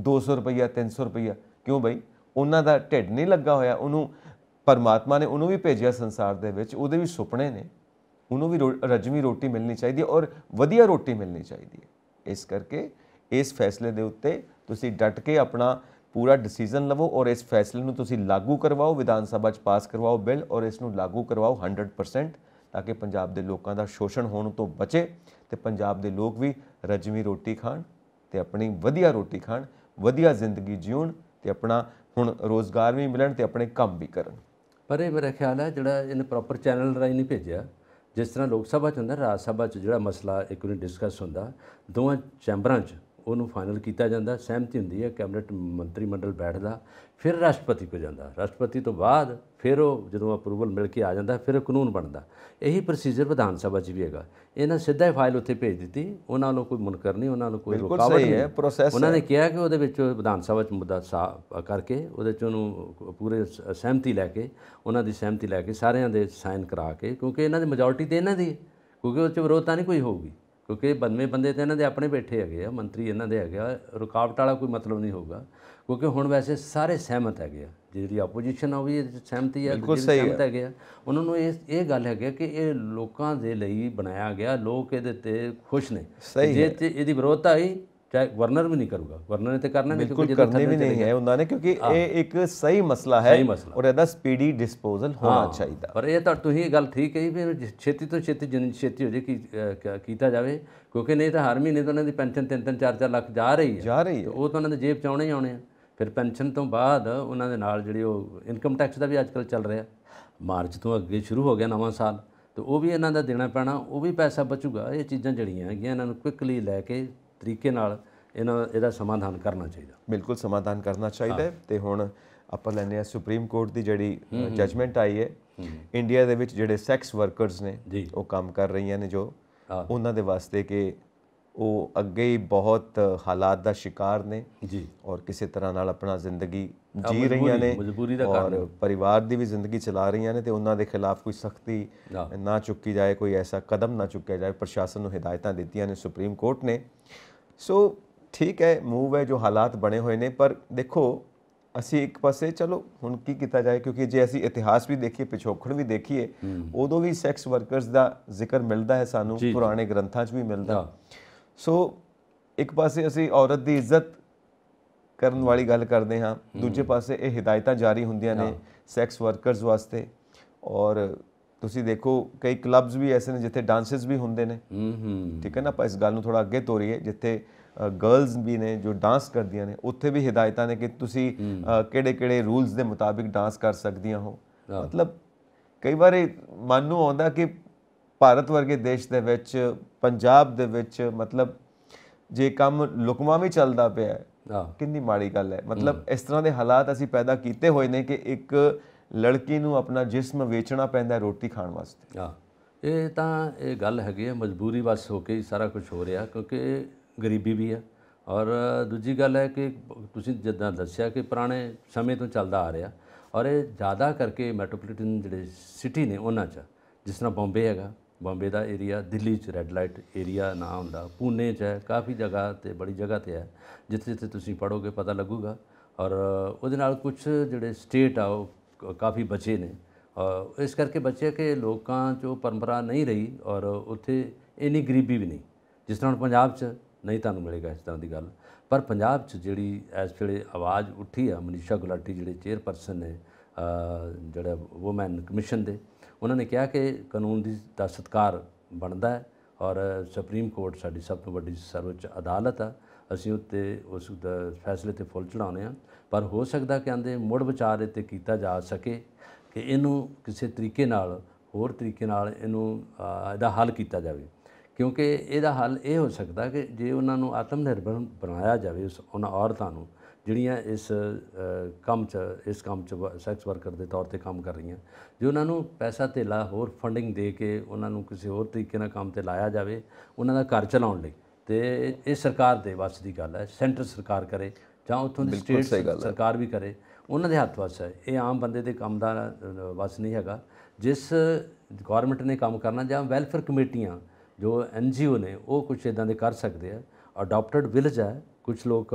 200 ਰੁਪਈਆ 300 ਰੁਪਈਆ ਕਿਉਂ ਬਈ ਉਹਨਾਂ ਦਾ ਢਿੱਡ ਨਹੀਂ ਲੱਗਾ ਹੋਇਆ ਉਹਨੂੰ ਪਰਮਾਤਮਾ ਨੇ ਉਹਨੂੰ ਵੀ ਭੇਜਿਆ ਸੰਸਾਰ ਦੇ ਵਿੱਚ ਉਹਦੇ ਵੀ ਸੁਪਨੇ ਨੇ ਉਹਨੂੰ ਵੀ ਰਜਮੀ ਰੋਟੀ ਮਿਲਣੀ ਚਾਹੀਦੀ ਔਰ ਵਧੀਆ ਰੋਟੀ ਮਿਲਣੀ ਚਾਹੀਦੀ ਹੈ ਇਸ ਕਰਕੇ ਇਸ ਫੈਸਲੇ ਦੇ ਉੱਤੇ ਤੁਸੀਂ ਡਟ ਕੇ ਆਪਣਾ ਪੂਰਾ ਡਿਸੀਜਨ ਲਵੋ ਔਰ ਇਸ ਫੈਸਲੇ ਨੂੰ ਤੁਸੀਂ ਲਾਗੂ ਕਰਵਾਓ ਵਿਧਾਨ ਸਭਾ 'ਚ ਪਾਸ ਕਰਵਾਓ ਬਿੱਲ ਔਰ ਇਸ ਨੂੰ ਲਾਗੂ ਕਰਵਾਓ 100% ਤਾਂ ਕਿ ਪੰਜਾਬ ਦੇ ਲੋਕਾਂ ਦਾ ਸ਼ੋਸ਼ਣ ਹੋਣ ਤੋਂ ਬਚੇ ਤੇ ਪੰਜਾਬ ਦੇ ਲੋਕ ਵੀ ਰਜਮੀ ਰੋਟੀ ਖਾਣ ਤੇ ਆਪਣੀ ਵਧੀਆ ਰੋਟੀ ਖਾਣ ਵਧੀਆ ਜ਼ਿੰਦਗੀ ਜਿਉਣ ਤੇ ਆਪਣਾ ਹੁਣ ਰੋਜ਼ਗਾਰ ਵੀ ਮਿਲਣ ਤੇ ਆਪਣੇ ਕੰਮ ਵੀ ਕਰਨ ਪਰ ਇਹ ਮੇਰਾ ਖਿਆਲ ਹੈ ਜਿਹੜਾ ਇਹਨੇ ਪ੍ਰੋਪਰ ਚੈਨਲ ਰਾਹੀਂ ਨਹੀਂ ਭੇਜਿਆ ਜਿਸ ਤਰ੍ਹਾਂ ਲੋਕ ਸਭਾ ਚ ਹੁੰਦਾ ਰਾਜ ਸਭਾ ਚ ਜਿਹੜਾ ਮਸਲਾ ਇੱਕ ਨੂੰ ਡਿਸਕਸ ਹੁੰਦਾ ਦੋਵਾਂ ਚੈਂਬਰਾਂ ਚ ਉਹਨੂੰ ਫਾਈਨਲ ਕੀਤਾ ਜਾਂਦਾ ਸਹਿਮਤੀ ਹੁੰਦੀ ਹੈ ਕੈਬਨਿਟ ਮੰਤਰੀ ਮੰਡਲ ਬੈਠਦਾ ਫਿਰ ਰਾਸ਼ਟਰਪਤੀ ਕੋ ਜਾਂਦਾ ਰਾਸ਼ਟਰਪਤੀ ਤੋਂ ਬਾਅਦ ਫਿਰ ਉਹ ਜਦੋਂ ਅਪਰੂਵਲ ਮਿਲ ਕੇ ਆ ਜਾਂਦਾ ਫਿਰ ਕਾਨੂੰਨ ਬਣਦਾ ਇਹੀ ਪ੍ਰੋਸੀਜਰ ਵਿਧਾਨ ਸਭਾ 'ਚ ਵੀ ਹੈਗਾ ਇਹਨਾਂ ਸਿੱਧਾ ਹੀ ਫਾਈਲ ਉੱਥੇ ਭੇਜ ਦਿੱਤੀ ਉਹਨਾਂ ਨੂੰ ਕੋਈ ਮੁਨਕਰ ਨਹੀਂ ਉਹਨਾਂ ਨੂੰ ਕੋਈ ਰੁਕਾਵਟ ਨਹੀਂ ਹੈ ਪ੍ਰੋਸੈਸ ਉਹਨਾਂ ਨੇ ਕਿਹਾ ਕਿ ਉਹਦੇ ਵਿੱਚ ਵਿਧਾਨ ਸਭਾ 'ਚ ਮੁੱਦਾ ਕਰਕੇ ਉਹਦੇ 'ਚ ਉਹਨੂੰ ਪੂਰੇ ਸਹਿਮਤੀ ਲੈ ਕੇ ਉਹਨਾਂ ਦੀ ਸਹਿਮਤੀ ਲੈ ਕੇ ਸਾਰਿਆਂ ਦੇ ਸਾਈਨ ਕਰਾ ਕੇ ਕਿਉਂਕਿ ਇਹਨਾਂ ਦੀ ਮੈਜੋਰਟੀ ਤੇ ਇਹਨਾਂ ਦੀ ਕਿਉਂਕਿ ਉਹ 'ਚ ਵਿਰੋਧਤਾ ਨਹੀਂ ਕੋਈ ਹੋਊਗੀ ਕਿਉਂਕਿ ਬੰਦੇ ਬੰਦੇ ਤੇ ਇਹਨਾਂ ਦੇ ਆਪਣੇ ਬੈਠੇ ਹੈਗੇ ਆ ਮੰਤਰੀ ਇਹਨਾਂ ਦੇ ਹੈਗੇ ਆ ਰੁਕਾਵਟ ਵਾਲਾ ਕੋਈ ਮਤਲਬ ਨਹੀਂ ਹੋਊਗਾ ਕਿਉਂਕਿ ਹੁਣ ਵੈਸੇ ਸਾਰੇ ਸਹਿਮਤ ਹੈਗੇ ਆ ਜਿਹੜੀ ਆਪੋਜੀਸ਼ਨ ਆ ਉਹ ਵੀ ਸਹਿਮਤੀ ਹੈ ਜਿਹੜੀ ਸਹਿਮਤ ਹੈਗੇ ਆ ਉਹਨਾਂ ਨੂੰ ਇਹ ਇਹ ਗੱਲ ਹੈਗੇ ਕਿ ਇਹ ਲੋਕਾਂ ਦੇ ਲਈ ਬਣਾਇਆ ਗਿਆ ਲੋਕ ਇਹਦੇ ਤੇ ਖੁਸ਼ ਨੇ ਜੇ ਇਹਦੀ ਵਿਰੋਧਤਾ ਆਈ ਚਾਹੇ ਵਰਨਰ ਵੀ ਨਹੀਂ ਕਰੂਗਾ ਵਰਨਰ ਨੇ ਤੇ ਕਰਨਾ ਨਹੀਂ ਕਿਉਂਕਿ ਜਦੋਂ ਕਰਨੇ ਵੀ ਨਹੀਂ ਹੈ ਉਹਨਾਂ ਨੇ ਕਿਉਂਕਿ ਇਹ ਇੱਕ ਸਹੀ ਮਸਲਾ ਹੈ ਔਰ ਇਹਦਾ ਸਪੀਡੀ ਡਿਸਪੋਜ਼ਲ ਹੋਣਾ ਚਾਹੀਦਾ ਪਰ ਇਹ ਤਾਂ ਤੁਸੀਂ ਗੱਲ ਠੀਕ ਹੈ ਵੀ ਛੇਤੀ ਤੋਂ ਛੇਤੀ ਜਿੰਨੀ ਛੇਤੀ ਹੋ ਜੇ ਕਿ ਕੀਤਾ ਜਾਵੇ ਕਿਉਂਕਿ ਨਹੀਂ ਤਾਂ ਹਰ ਮਹੀਨੇ ਤਾਂ ਉਹਨਾਂ ਦੀ ਪੈਨਸ਼ਨ 3-3 4-4 ਲੱਖ ਜਾ ਰਹੀ ਹੈ ਜਾ ਰਹੀ ਹੈ ਉਹ ਤਾਂ ਉਹਨਾਂ ਦੇ ਜੇਬ ਚ ਆਉਣੇ ਹੀ ਆਉਣੇ ਆ ਫਿਰ ਪੈਨਸ਼ਨ ਤੋਂ ਬਾਅਦ ਉਹਨਾਂ ਦੇ ਨਾਲ ਜਿਹੜੀ ਉਹ ਇਨਕਮ ਟੈਕਸ ਦਾ ਵੀ ਅੱਜਕੱਲ ਚੱਲ ਰਿਹਾ ਮਾਰਚ ਤੋਂ ਅੱਗੇ ਸ਼ੁਰੂ ਹੋ ਗਿਆ ਨਵਾਂ ਸਾਲ ਤੇ ਉਹ ਵੀ ਇਹਨਾਂ ਦਾ ਦੇਣਾ ਪੈਣਾ ਉਹ ਵੀ ਪੈਸਾ ਬਚੂਗਾ ਇਹ ਚੀਜ਼ਾਂ ਜਿਹੜੀਆਂ ਹੈਗੀਆਂ ਇਹਨਾਂ ਨੂੰ ਕੁਇਕਲੀ ਲੈ ਕੇ ਤਰੀਕੇ ਨਾਲ ਇਹਨਾਂ ਇਹਦਾ ਸਮਾਧਾਨ ਕਰਨਾ ਚਾਹੀਦਾ ਬਿਲਕੁਲ ਸਮਾਧਾਨ ਕਰਨਾ ਚਾਹੀਦਾ ਹੈ ਤੇ ਹੁਣ ਆਪਾਂ ਲੈਨੇ ਆ ਸੁਪਰੀਮ ਕੋਰਟ ਦੀ ਜਿਹੜੀ ਜਜਮੈਂਟ ਆਈ ਹੈ ਇੰਡੀਆ ਦੇ ਵਿੱਚ ਜਿਹੜੇ ਸੈਕਸ ਵਰਕਰਸ ਨੇ ਉਹ ਕੰਮ ਕਰ ਰਹੀਆਂ ਨੇ ਜੋ ਉਹਨਾਂ ਦੇ ਵਾਸਤੇ ਕਿ ਉਹ ਅੱਗੇ ਹੀ ਬਹੁਤ ਹਾਲਾਤ ਦਾ ਸ਼ਿਕਾਰ ਨੇ ਜੀ ਔਰ ਕਿਸੇ ਤਰ੍ਹਾਂ ਨਾਲ ਆਪਣਾ ਜ਼ਿੰਦਗੀ ਜੀ ਰਹੀਆਂ ਨੇ ਮਜਬੂਰੀ ਦਾ ਕਾਰਨ ਪਰਿਵਾਰ ਦੀ ਵੀ ਜ਼ਿੰਦਗੀ ਚਲਾ ਰਹੀਆਂ ਨੇ ਤੇ ਉਹਨਾਂ ਦੇ ਖਿਲਾਫ ਕੋਈ ਸਖਤੀ ਨਾ ਚੁੱਕੀ ਜਾਏ ਕੋਈ ਐਸਾ ਕਦਮ ਨਾ ਚੁੱਕਿਆ ਜਾਏ ਪ੍ਰਸ਼ਾਸਨ ਨੂੰ ਹਦਾਇਤਾਂ ਦਿੱਤੀਆਂ ਨੇ ਸੁਪਰੀਮ ਕੋਰਟ ਨੇ ਸੋ ਠੀਕ ਹੈ ਮੂਵ ਹੈ ਜੋ ਹਾਲਾਤ ਬਣੇ ਹੋਏ ਨੇ ਪਰ ਦੇਖੋ ਅਸੀਂ ਇੱਕ ਪਾਸੇ ਚਲੋ ਹੁਣ ਕੀ ਕੀਤਾ ਜਾਏ ਕਿਉਂਕਿ ਜੇ ਅਸੀਂ ਇਤਿਹਾਸ ਵੀ ਦੇਖੀਏ ਪਿਛੋਕੜ ਵੀ ਦੇਖੀਏ ਉਦੋਂ ਵੀ ਸੈਕਸ ਵਰਕਰਸ ਦਾ ਜ਼ਿਕਰ ਮਿਲਦਾ ਹੈ ਸਾਨੂੰ ਪੁਰਾਣੇ ਗ੍ਰੰਥਾਂ 'ਚ ਵੀ ਮਿਲਦਾ ਸੋ ਇੱਕ ਪਾਸੇ ਅਸੀਂ ਔਰਤ ਦੀ ਇੱਜ਼ਤ ਕਰਨ ਵਾਲੀ ਗੱਲ ਕਰਦੇ ਹਾਂ ਦੂਜੇ ਪਾਸੇ ਇਹ ਹਦਾਇਤਾਂ ਜਾਰੀ ਹੁੰਦੀਆਂ ਨੇ ਸੈਕਸ ਵਰਕਰਸ ਵਾਸਤੇ ਔਰ ਤੁਸੀਂ ਦੇਖੋ ਕਈ ਕਲੱਬਸ ਵੀ ਐਸੇ ਨੇ ਜਿੱਥੇ ਡਾਂਸਸ ਵੀ ਹੁੰਦੇ ਨੇ ਹੂੰ ਹੂੰ ਠੀਕ ਹੈ ਨਾ ਆਪਾਂ ਇਸ ਗੱਲ ਨੂੰ ਥੋੜਾ ਅੱਗੇ ਤੋਰੀਏ ਜਿੱਥੇ ਗਰਲਸ ਵੀ ਨੇ ਜੋ ਡਾਂਸ ਕਰਦੀਆਂ ਨੇ ਉੱਥੇ ਵੀ ਹਦਾਇਤਾਂ ਨੇ ਕਿ ਤੁਸੀਂ ਕਿਹੜੇ-ਕਿਹੜੇ ਰੂਲਸ ਦੇ ਮੁਤਾਬਿਕ ਡਾਂਸ ਕਰ ਸਕਦੀਆਂ ਹੋ ਮਤਲਬ ਕਈ ਵਾਰ ਮਨ ਨੂੰ ਆਉਂਦਾ ਕਿ ਭਾਰਤ ਵਰਗੇ ਦੇਸ਼ ਦੇ ਵਿੱਚ ਪੰਜਾਬ ਦੇ ਵਿੱਚ ਮਤਲਬ ਜੇ ਕੰਮ ਲੁਕਮਾ ਵੀ ਚੱਲਦਾ ਪਿਆ ਕਿੰਨੀ ਮਾੜੀ ਗੱਲ ਹੈ ਮਤਲਬ ਇਸ ਤਰ੍ਹਾਂ ਦੇ ਹਾਲਾਤ ਅਸੀਂ ਪੈਦਾ ਕੀਤੇ ਹੋਏ ਨੇ ਕਿ ਇੱਕ ਲੜਕੀ ਨੂੰ ਆਪਣਾ ਜਿਸਮ ਵੇਚਣਾ ਪੈਂਦਾ ਹੈ ਰੋਟੀ ਖਾਣ ਵਾਸਤੇ ਹਾਂ ਇਹ ਤਾਂ ਇਹ ਗੱਲ ਹੈਗੀ ਹੈ ਮਜਬੂਰੀ ਵਸ ਹੋ ਕੇ ਹੀ ਸਾਰਾ ਕੁਝ ਹੋ ਰਿਹਾ ਕਿਉਂਕਿ ਗਰੀਬੀ ਵੀ ਹੈ ਔਰ ਦੂਜੀ ਗੱਲ ਹੈ ਕਿ ਤੁਸੀਂ ਜਿੱਦਾਂ ਦੱਸਿਆ ਕਿ ਪੁਰਾਣੇ ਸਮੇਂ ਤੋਂ ਚੱਲਦਾ ਆ ਰਿਹਾ ਔਰ ਇਹ ਜ਼ਿਆਦਾ ਕਰਕੇ ਮੈਟਰੋਪੋਲੀਟਨ ਜਿਹੜੇ ਸਿਟੀ ਨੇ ਉਹਨਾਂ 'ਚ ਜਿਸ ਤਰ੍ਹਾਂ ਬੰਬੇ ਹੈਗਾ ਬੰਬੇ ਦਾ ਏਰੀਆ ਦਿੱਲੀ 'ਚ ਰੈੱਡ ਲਾਈਟ ਏਰੀਆ ਨਾ ਹੁੰਦਾ ਪੂਨੇ 'ਚ ਹੈ ਕਾਫੀ ਜਗ੍ਹਾ ਤੇ ਬੜੀ ਜਗ੍ਹਾ ਤੇ ਹੈ ਜਿੱਥੇ ਜਿੱਥੇ ਤੁਸੀਂ ਪੜੋਗੇ ਪਤਾ ਲੱਗੂਗਾ ਔਰ ਉਹਦੇ ਨਾਲ ਕੁਝ ਜਿਹੜੇ ਸਟੇਟ ਆ ਉਹ ਕਾਫੀ ਬੱਚੇ ਨੇ ਇਸ ਕਰਕੇ ਬੱਚੇ ਕਿ ਲੋਕਾਂ ਚੋਂ ਪਰੰਪਰਾ ਨਹੀਂ ਰਹੀ ਔਰ ਉੱਥੇ ਇਨੀ ਗਰੀਬੀ ਵੀ ਨਹੀਂ ਜਿਸ ਤਰ੍ਹਾਂ ਪੰਜਾਬ 'ਚ ਨਹੀਂ ਤੁਹਾਨੂੰ ਮਿਲੇਗਾ ਇਸ ਤਰ੍ਹਾਂ ਦੀ ਗੱਲ ਪਰ ਪੰਜਾਬ 'ਚ ਜਿਹੜੀ ਇਸ ਵੇਲੇ ਆਵਾਜ਼ ਉੱਠੀ ਆ ਮਨੀਸ਼ਾ ਗੁਲਾਟੀ ਜਿਹੜੇ ਚੇਅਰਪਰਸਨ ਨੇ ਜਿਹੜਾ ਔਮਨ ਕਮਿਸ਼ਨ ਦੇ ਉਹਨਾਂ ਨੇ ਕਿਹਾ ਕਿ ਕਾਨੂੰਨ ਦੀ ਦਸਤਕਾਰ ਬਣਦਾ ਹੈ ਔਰ ਸੁਪਰੀਮ ਕੋਰਟ ਸਾਡੀ ਸਭ ਤੋਂ ਵੱਡੀ ਸਰਵਉੱਚ ਅਦਾਲਤ ਆ ਅਸੀਂ ਉੱਤੇ ਉਸ ਦਾ ਫੈਸਲੇ ਤੇ ਫੁੱਲ ਚੜਾਉਣੇ ਆ ਪਰ ਹੋ ਸਕਦਾ ਕਹਿੰਦੇ ਮੁੜ ਵਿਚਾਰ ਤੇ ਕੀਤਾ ਜਾ ਸਕੇ ਕਿ ਇਹਨੂੰ ਕਿਸੇ ਤਰੀਕੇ ਨਾਲ ਹੋਰ ਤਰੀਕੇ ਨਾਲ ਇਹਨੂੰ ਇਹਦਾ ਹੱਲ ਕੀਤਾ ਜਾਵੇ ਕਿਉਂਕਿ ਇਹਦਾ ਹੱਲ ਇਹ ਹੋ ਸਕਦਾ ਕਿ ਜੇ ਉਹਨਾਂ ਨੂੰ ਆਤਮ ਨਿਰਭਰ ਬਣਾਇਆ ਜਾਵੇ ਉਸ ਉਹਨਾਂ ਔਰਤਾਂ ਨੂੰ ਜਿਹੜੀਆਂ ਇਸ ਕੰਮ ਚ ਇਸ ਕੰਮ ਚ ਸੈਕਸ ਵਰਕਰ ਦੇ ਤੌਰ ਤੇ ਕੰਮ ਕਰ ਰਹੀਆਂ ਜੇ ਉਹਨਾਂ ਨੂੰ ਪੈਸਾ ਧੇਲਾ ਹੋਰ ਫੰਡਿੰਗ ਦੇ ਕੇ ਉਹਨਾਂ ਨੂੰ ਕਿਸੇ ਹੋਰ ਤਰੀਕੇ ਨਾਲ ਕੰਮ ਤੇ ਲਾਇਆ ਜਾਵੇ ਉਹਨਾਂ ਦਾ ਘਰ ਚਲਾਉਣ ਲਈ ਤੇ ਇਹ ਸਰਕਾਰ ਦੇ ਵੱਸ ਦੀ ਗੱਲ ਹੈ ਸੈਂਟਰ ਸਰਕਾਰ ਕਰੇ ਜਾਂ ਉਥੋਂ ਦੀ ਸਟੇਟ ਸਰਕਾਰ ਵੀ ਕਰੇ ਉਹਨਾਂ ਦੇ ਹੱਥ ਵੱਸ ਹੈ ਇਹ ਆਮ ਬੰਦੇ ਦੇ ਕੰਮ ਦਾ ਵੱਸ ਨਹੀਂ ਹੈਗਾ ਜਿਸ ਗਵਰਨਮੈਂਟ ਨੇ ਕੰਮ ਕਰਨਾ ਜਾਂ ਵੈਲਫੇਅਰ ਕਮੇਟੀਆਂ ਜੋ ਐਨ ਜੀਓ ਨੇ ਉਹ ਕੁਝ ਇਦਾਂ ਦੇ ਕਰ ਸਕਦੇ ਆ ਅਡਾਪਟਡ ਵਿਲੇਜ ਹੈ ਕੁਝ ਲੋਕ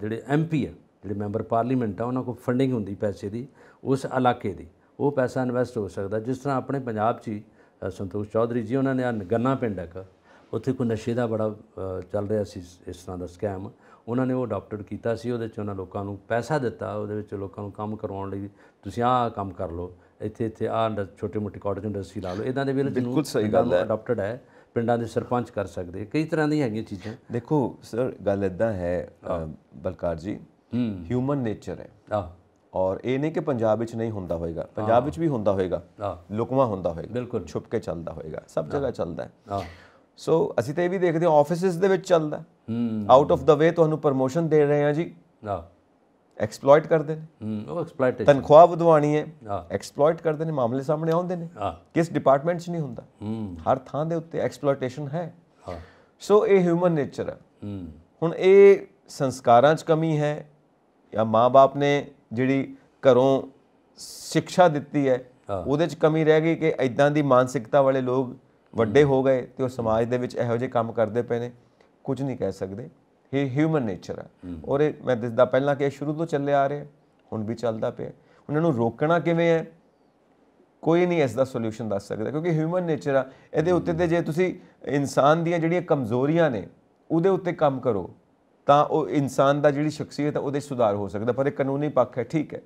ਜਿਹੜੇ ਐਮ ਪੀ ਆ ਜਿਹੜੇ ਮੈਂਬਰ ਪਾਰਲੀਮੈਂਟ ਆ ਉਹਨਾਂ ਕੋਲ ਫੰਡਿੰਗ ਹੁੰਦੀ ਪੈਸੇ ਦੀ ਉਸ ਇਲਾਕੇ ਦੀ ਉਹ ਪੈਸਾ ਇਨਵੈਸਟ ਹੋ ਸਕਦਾ ਜਿਸ ਤਰ੍ਹਾਂ ਆਪਣੇ ਪੰਜਾਬ 'ਚ ਸੰਤੋਸ਼ ਚੌਧਰੀ ਜੀ ਉਹਨਾਂ ਨੇ ਗੰਨਾ ਪਿੰਡ ਇੱਕ ਉੱਥੇ ਕੋਈ ਨਸ਼ੇ ਦਾ ਬੜਾ ਚੱਲ ਰਿਹਾ ਸੀ ਇਸ ਤਰ੍ਹਾਂ ਦਾ ਸਕੈਮ ਉਹਨਾਂ ਨੇ ਉਹ ਅਡਾਪਟਡ ਕੀਤਾ ਸੀ ਉਹਦੇ ਚ ਉਹਨਾਂ ਲੋਕਾਂ ਨੂੰ ਪੈਸਾ ਦਿੱਤਾ ਉਹਦੇ ਵਿੱਚ ਲੋਕਾਂ ਨੂੰ ਕੰਮ ਕਰਵਾਉਣ ਲਈ ਤੁਸੀਂ ਆਹ ਕੰਮ ਕਰ ਲਓ ਇੱਥੇ ਇੱਥੇ ਆਹ ਛੋਟੇ ਮੋਟੇ ਕਾਟੇਜ ਇੰਡਸਟਰੀ ਲਾ ਲਓ ਇਦਾਂ ਦੇ ਵੀ ਬਿਲਕੁਲ ਸਹੀ ਗੱਲ ਹੈ ਅਡਾਪਟਡ ਹੈ ਪਿੰਡਾਂ ਦੇ ਸਰਪੰਚ ਕਰ ਸਕਦੇ ਕਈ ਤਰ੍ਹਾਂ ਦੀਆਂ ਹੈਗੀਆਂ ਚੀਜ਼ਾਂ ਦੇਖੋ ਸਰ ਗੱਲ ਇਦਾਂ ਹੈ ਬਲਕਾਰ ਜੀ ਹਿਊਮਨ ਨੇਚਰ ਹੈ ਆ ਔਰ ਇਹ ਨਹੀਂ ਕਿ ਪੰਜਾਬ ਵਿੱਚ ਨਹੀਂ ਹੁੰਦਾ ਹੋਏਗਾ ਪੰਜਾਬ ਵਿੱਚ ਵੀ ਹੁੰਦਾ ਹੋਏਗਾ ਲੁਕਵਾ ਹੁੰਦਾ ਹੋਏਗਾ ਬਿਲਕੁਲ ਛੁਪ ਕੇ ਚੱਲਦਾ ਹੋਏਗਾ ਸਭ ਜਗ੍ਹਾ ਚੱਲਦਾ ਹੈ ਸੋ ਅਸੀਂ ਤਾਂ ਇਹ ਵੀ ਦੇਖਦੇ ਹਾਂ ਆਫਿਸਿਸ ਦੇ ਵਿੱਚ ਚੱਲਦਾ ਹੂੰ ਆਊਟ ਆਫ ਦਾ ਵੇ ਤੁਹਾਨੂੰ ਪ੍ਰਮੋਸ਼ਨ ਦੇ ਰਹੇ ਆ ਜੀ ਹਾਂ ਐਕਸਪਲੋਇਟ ਕਰਦੇ ਨੇ ਹੂੰ ਉਹ ਐਕਸਪਲੋਇਟੇਸ਼ਨ ਤਨਖਾਹ ਵਧਵਾਣੀ ਹੈ ਐਕਸਪਲੋਇਟ ਕਰਦੇ ਨੇ ਮਾਮਲੇ ਸਾਹਮਣੇ ਆਉਂਦੇ ਨੇ ਕਿਸ ਡਿਪਾਰਟਮੈਂਟ 'ਚ ਨਹੀਂ ਹੁੰਦਾ ਹਰ ਥਾਂ ਦੇ ਉੱਤੇ ਐਕਸਪਲੋਇਟੇਸ਼ਨ ਹੈ ਸੋ ਇਹ ਹਿਊਮਨ ਨੇਚਰ ਹੈ ਹੁਣ ਇਹ ਸੰਸਕਾਰਾਂ 'ਚ ਕਮੀ ਹੈ ਜਾਂ ਮਾਪੇ ਨੇ ਜਿਹੜੀ ਘਰੋਂ ਸਿੱਖਿਆ ਦਿੱਤੀ ਹੈ ਉਹਦੇ 'ਚ ਕਮੀ ਰਹਿ ਗਈ ਕਿ ਇਦਾਂ ਦੀ ਮਾਨਸਿਕਤਾ ਵਾਲੇ ਲੋਕ ਵੱਡੇ ਹੋ ਗਏ ਤੇ ਉਹ ਸਮਾਜ ਦੇ ਵਿੱਚ ਇਹੋ ਜਿਹੇ ਕੰਮ ਕਰਦੇ ਪਏ ਨੇ ਕੁਝ ਨਹੀਂ ਕਹਿ ਸਕਦੇ ਇਹ ਹਿਊਮਨ ਨੇਚਰ ਹੈ ਔਰ ਇਹ ਮੈਂ ਦੱਸਦਾ ਪਹਿਲਾਂ ਕਿ ਇਹ ਸ਼ੁਰੂ ਤੋਂ ਚੱਲੇ ਆ ਰਹੇ ਹੁਣ ਵੀ ਚੱਲਦਾ ਪਿਆ ਉਹਨਾਂ ਨੂੰ ਰੋਕਣਾ ਕਿਵੇਂ ਹੈ ਕੋਈ ਨਹੀਂ ਇਸ ਦਾ ਸੋਲੂਸ਼ਨ ਦੱਸ ਸਕਦਾ ਕਿਉਂਕਿ ਹਿਊਮਨ ਨੇਚਰ ਆ ਇਹਦੇ ਉੱਤੇ ਤੇ ਜੇ ਤੁਸੀਂ ਇਨਸਾਨ ਦੀਆਂ ਜਿਹੜੀਆਂ ਕਮਜ਼ੋਰੀਆਂ ਨੇ ਉਹਦੇ ਉੱਤੇ ਕੰਮ ਕਰੋ ਤਾਂ ਉਹ ਇਨਸਾਨ ਦਾ ਜਿਹੜੀ ਸ਼ਖਸੀਅਤ ਹੈ ਉਹਦੇ ਸੁਧਾਰ ਹੋ ਸਕਦਾ ਪਰ ਇਹ ਕਾਨੂੰਨੀ ਪੱਖ ਹੈ ਠੀਕ ਹੈ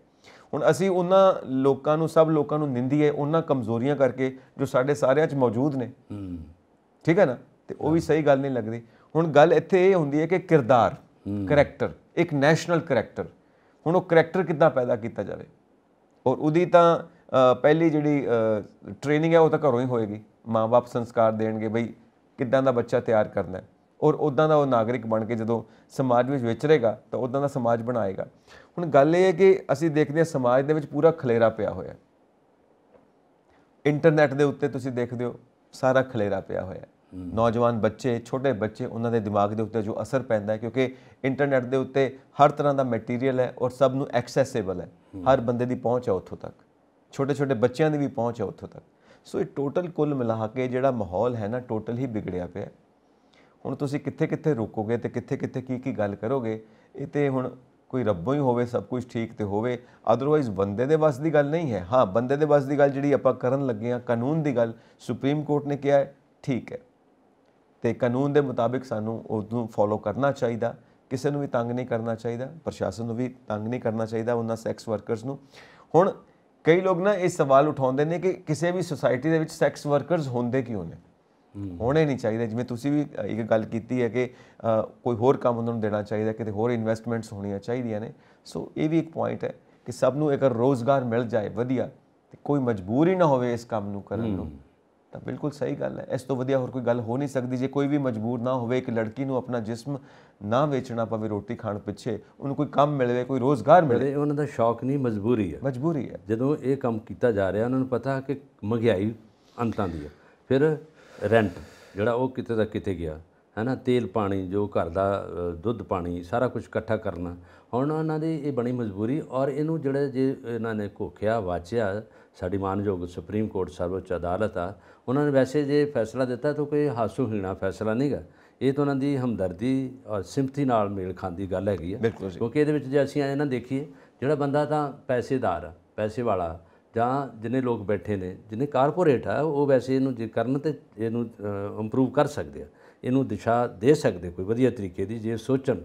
ਹੁਣ ਅਸੀਂ ਉਹਨਾਂ ਲੋਕਾਂ ਨੂੰ ਸਭ ਲੋਕਾਂ ਨੂੰ ਨਿੰਦੀ ਹੈ ਉਹਨਾਂ ਕਮਜ਼ੋਰੀਆਂ ਕਰਕੇ ਜੋ ਸਾਡੇ ਸਾਰਿਆਂ 'ਚ ਮੌਜੂਦ ਨੇ ਠੀਕ ਹੈ ਨਾ ਤੇ ਉਹ ਵੀ ਸਹੀ ਗੱਲ ਨਹੀਂ ਲੱਗਦੀ ਹੁਣ ਗੱਲ ਇੱਥੇ ਇਹ ਹੁੰਦੀ ਹੈ ਕਿ ਕਿਰਦਾਰ ਕੈਰੈਕਟਰ ਇੱਕ ਨੈਸ਼ਨਲ ਕੈਰੈਕਟਰ ਹੁਣ ਉਹ ਕੈਰੈਕਟਰ ਕਿੱਦਾਂ ਪੈਦਾ ਕੀਤਾ ਜਾਵੇ ਔਰ ਉਹਦੀ ਤਾਂ ਪਹਿਲੀ ਜਿਹੜੀ ਟ੍ਰੇਨਿੰਗ ਹੈ ਉਹ ਤਾਂ ਘਰੋਂ ਹੀ ਹੋਏਗੀ ਮਾਪੇ ਸੰਸਕਾਰ ਦੇਣਗੇ ਬਈ ਕਿੱਦਾਂ ਦਾ ਬੱਚਾ ਤਿਆਰ ਕਰਨਾ ਹੈ ਔਰ ਉਦਾਂ ਦਾ ਉਹ ਨਾਗਰਿਕ ਬਣ ਕੇ ਜਦੋਂ ਸਮਾਜ ਵਿੱਚ ਵਿਚਰੇਗਾ ਤਾਂ ਉਦਾਂ ਦਾ ਸਮਾਜ ਬਣਾਏਗਾ ਹੁਣ ਗੱਲ ਇਹ ਹੈ ਕਿ ਅਸੀਂ ਦੇਖਦੇ ਹਾਂ ਸਮਾਜ ਦੇ ਵਿੱਚ ਪੂਰਾ ਖਲੇਰਾ ਪਿਆ ਹੋਇਆ ਇੰਟਰਨੈਟ ਦੇ ਉੱਤੇ ਤੁਸੀਂ ਦੇਖਦੇ ਹੋ ਸਾਰਾ ਖਲੇਰਾ ਪਿਆ ਹੋਇਆ ਨੌਜਵਾਨ ਬੱਚੇ ਛੋਟੇ ਬੱਚੇ ਉਹਨਾਂ ਦੇ ਦਿਮਾਗ ਦੇ ਉੱਤੇ ਜੋ ਅਸਰ ਪੈਂਦਾ ਹੈ ਕਿਉਂਕਿ ਇੰਟਰਨੈਟ ਦੇ ਉੱਤੇ ਹਰ ਤਰ੍ਹਾਂ ਦਾ ਮਟੀਰੀਅਲ ਹੈ ਔਰ ਸਭ ਨੂੰ ਐਕਸੈਸੇਬਲ ਹੈ ਹਰ ਬੰਦੇ ਦੀ ਪਹੁੰਚ ਹੈ ਉੱਥੋਂ ਤੱਕ ਛੋਟੇ ਛੋਟੇ ਬੱਚਿਆਂ ਦੀ ਵੀ ਪਹੁੰਚ ਹੈ ਉੱਥੋਂ ਤੱਕ ਸੋ ਇਹ ਟੋਟਲ ਕੁੱਲ ਮਿਲਾ ਕੇ ਜਿਹੜਾ ਮਾਹੌਲ ਹੈ ਨਾ ਟੋਟਲ ਹੀ ਵਿਗੜਿਆ ਪਿਆ ਹੈ ਹੁਣ ਤੁਸੀਂ ਕਿੱਥੇ ਕਿੱਥੇ ਰੁਕੋਗੇ ਤੇ ਕਿੱਥੇ ਕਿੱਥੇ ਕੀ ਕੀ ਗੱਲ ਕਰੋਗੇ ਇਹ ਤੇ ਹੁਣ ਕੋਈ ਰੱਬੋਂ ਹੀ ਹੋਵੇ ਸਭ ਕੁਝ ਠੀਕ ਤੇ ਹੋਵੇ ਆਦਰਵਾਇਜ਼ ਬੰਦੇ ਦੇ ਵੱਸ ਦੀ ਗੱਲ ਨਹੀਂ ਹੈ ਹਾਂ ਬੰਦੇ ਦੇ ਵੱਸ ਦੀ ਗੱਲ ਜਿਹੜੀ ਆਪਾਂ ਕਰਨ ਲੱਗੇ ਆ ਕਾਨੂੰਨ ਦੀ ਗੱਲ ਸੁਪਰੀਮ ਕੋਰਟ ਨੇ ਕਿਹਾ ਹੈ ਠੀਕ ਹੈ ਤੇ ਕਾਨੂੰਨ ਦੇ ਮੁਤਾਬਿਕ ਸਾਨੂੰ ਉਸ ਨੂੰ ਫੋਲੋ ਕਰਨਾ ਚਾਹੀਦਾ ਕਿਸੇ ਨੂੰ ਵੀ ਤੰਗ ਨਹੀਂ ਕਰਨਾ ਚਾਹੀਦਾ ਪ੍ਰਸ਼ਾਸਨ ਨੂੰ ਵੀ ਤੰਗ ਨਹੀਂ ਕਰਨਾ ਚਾਹੀਦਾ ਉਹਨਾਂ ਸੈਕਸ ਵਰਕਰਸ ਨੂੰ ਹੁਣ ਕਈ ਲੋਕ ਨਾ ਇਹ ਸਵਾਲ ਉਠਾਉਂਦੇ ਨੇ ਕਿ ਕਿਸੇ ਵੀ ਸੋਸਾਇਟੀ ਦੇ ਵਿੱਚ ਸੈਕਸ ਵਰਕਰਸ ਹੁੰਦੇ ਕਿਉਂ ਨੇ ਹੋਣੇ ਨਹੀਂ ਚਾਹੀਦੇ ਜਿਵੇਂ ਤੁਸੀਂ ਵੀ ਇੱਕ ਗੱਲ ਕੀਤੀ ਹੈ ਕਿ ਕੋਈ ਹੋਰ ਕੰਮ ਉਹਨਾਂ ਨੂੰ ਦੇਣਾ ਚਾਹੀਦਾ ਕਿਤੇ ਹੋਰ ਇਨਵੈਸਟਮੈਂਟਸ ਹੋਣੀਆਂ ਚਾਹੀਦੀਆਂ ਨੇ ਸੋ ਇਹ ਵੀ ਇੱਕ ਪੁਆਇੰਟ ਹੈ ਕਿ ਸਭ ਨੂੰ ਇੱਕ ਰੋਜ਼ਗਾਰ ਮਿਲ ਜਾਏ ਵਧੀਆ ਤੇ ਕੋਈ ਮਜਬੂਰੀ ਨਾ ਹੋਵੇ ਇਸ ਕੰਮ ਨੂੰ ਕਰਨ ਨੂੰ ਤਾਂ ਬਿਲਕੁਲ ਸਹੀ ਗੱਲ ਹੈ ਇਸ ਤੋਂ ਵਧੀਆ ਹੋਰ ਕੋਈ ਗੱਲ ਹੋ ਨਹੀਂ ਸਕਦੀ ਜੇ ਕੋਈ ਵੀ ਮਜਬੂਰ ਨਾ ਹੋਵੇ ਇੱਕ ਲੜਕੀ ਨੂੰ ਆਪਣਾ ਜਿਸਮ ਨਾ ਵੇਚਣਾ ਪਵੇ ਰੋਟੀ ਖਾਣ ਪਿੱਛੇ ਉਹਨੂੰ ਕੋਈ ਕੰਮ ਮਿਲੇ ਕੋਈ ਰੋਜ਼ਗਾਰ ਮਿਲੇ ਉਹਨਾਂ ਦਾ ਸ਼ੌਕ ਨਹੀਂ ਮਜਬੂਰੀ ਹੈ ਮਜਬੂਰੀ ਹੈ ਜਦੋਂ ਇਹ ਕੰਮ ਕੀਤਾ ਜਾ ਰਿਹਾ ਉਹਨਾਂ ਨੂੰ ਪਤਾ ਕਿ ਮਹਿੰਗਾਈ ਅੰਤਾਂ ਦੀ ਹੈ ਫਿਰ ਰੈਂਟ ਜਿਹੜਾ ਉਹ ਕਿਤੇ ਦਾ ਕਿਤੇ ਗਿਆ ਹੈ ਨਾ ਤੇਲ ਪਾਣੀ ਜੋ ਘਰ ਦਾ ਦੁੱਧ ਪਾਣੀ ਸਾਰਾ ਕੁਝ ਇਕੱਠਾ ਕਰਨਾ ਹੁਣ ਉਹਨਾਂ ਦੀ ਇਹ ਬਣੀ ਮਜਬੂਰੀ ਔਰ ਇਹਨੂੰ ਜਿਹੜੇ ਜੇ ਇਹਨਾਂ ਨੇ ਕੋਖਿਆ ਵਾਚਿਆ ਸਾਡੀ ਮਾਨਯੋਗ ਸੁਪਰੀਮ ਕੋਰਟ ਸਰਵਉੱਚ ਅਦਾਲਤ ਆ ਉਹਨਾਂ ਨੇ ਵੈਸੇ ਜੇ ਫੈਸਲਾ ਦਿੱਤਾ ਤਾਂ ਕੋਈ ਹਾਸੂ ਹੀਣਾ ਫੈਸਲਾ ਨਹੀਂਗਾ ਇਹ ਤਾਂ ਉਹਨਾਂ ਦੀ ਹਮਦਰਦੀ ਔਰ ਸਿੰਪਥੀ ਨਾਲ ਮੇਲ ਖਾਂਦੀ ਗੱਲ ਹੈਗੀ ਆ ਕਿਉਂਕਿ ਇਹਦੇ ਵਿੱਚ ਜੇ ਅਸੀਂ ਇਹਨਾਂ ਦੇਖੀਏ ਜਿਹੜਾ ਬੰਦਾ ਤਾਂ ਪੈਸੇਦਾਰ ਪੈਸੇ ਵਾਲਾ ਜਾਂ ਜਿੰਨੇ ਲੋਕ ਬੈਠੇ ਨੇ ਜਿੰਨੇ ਕਾਰਪੋਰੇਟ ਆ ਉਹ ਵੈਸੇ ਇਹਨੂੰ ਜੇ ਕਰਨ ਤੇ ਇਹਨੂੰ ਇੰਪਰੂਵ ਕਰ ਸਕਦੇ ਆ ਇਹਨੂੰ ਦਿਸ਼ਾ ਦੇ ਸਕਦੇ ਕੋਈ ਵਧੀਆ ਤਰੀਕੇ ਦੀ ਜੇ ਸੋਚਣ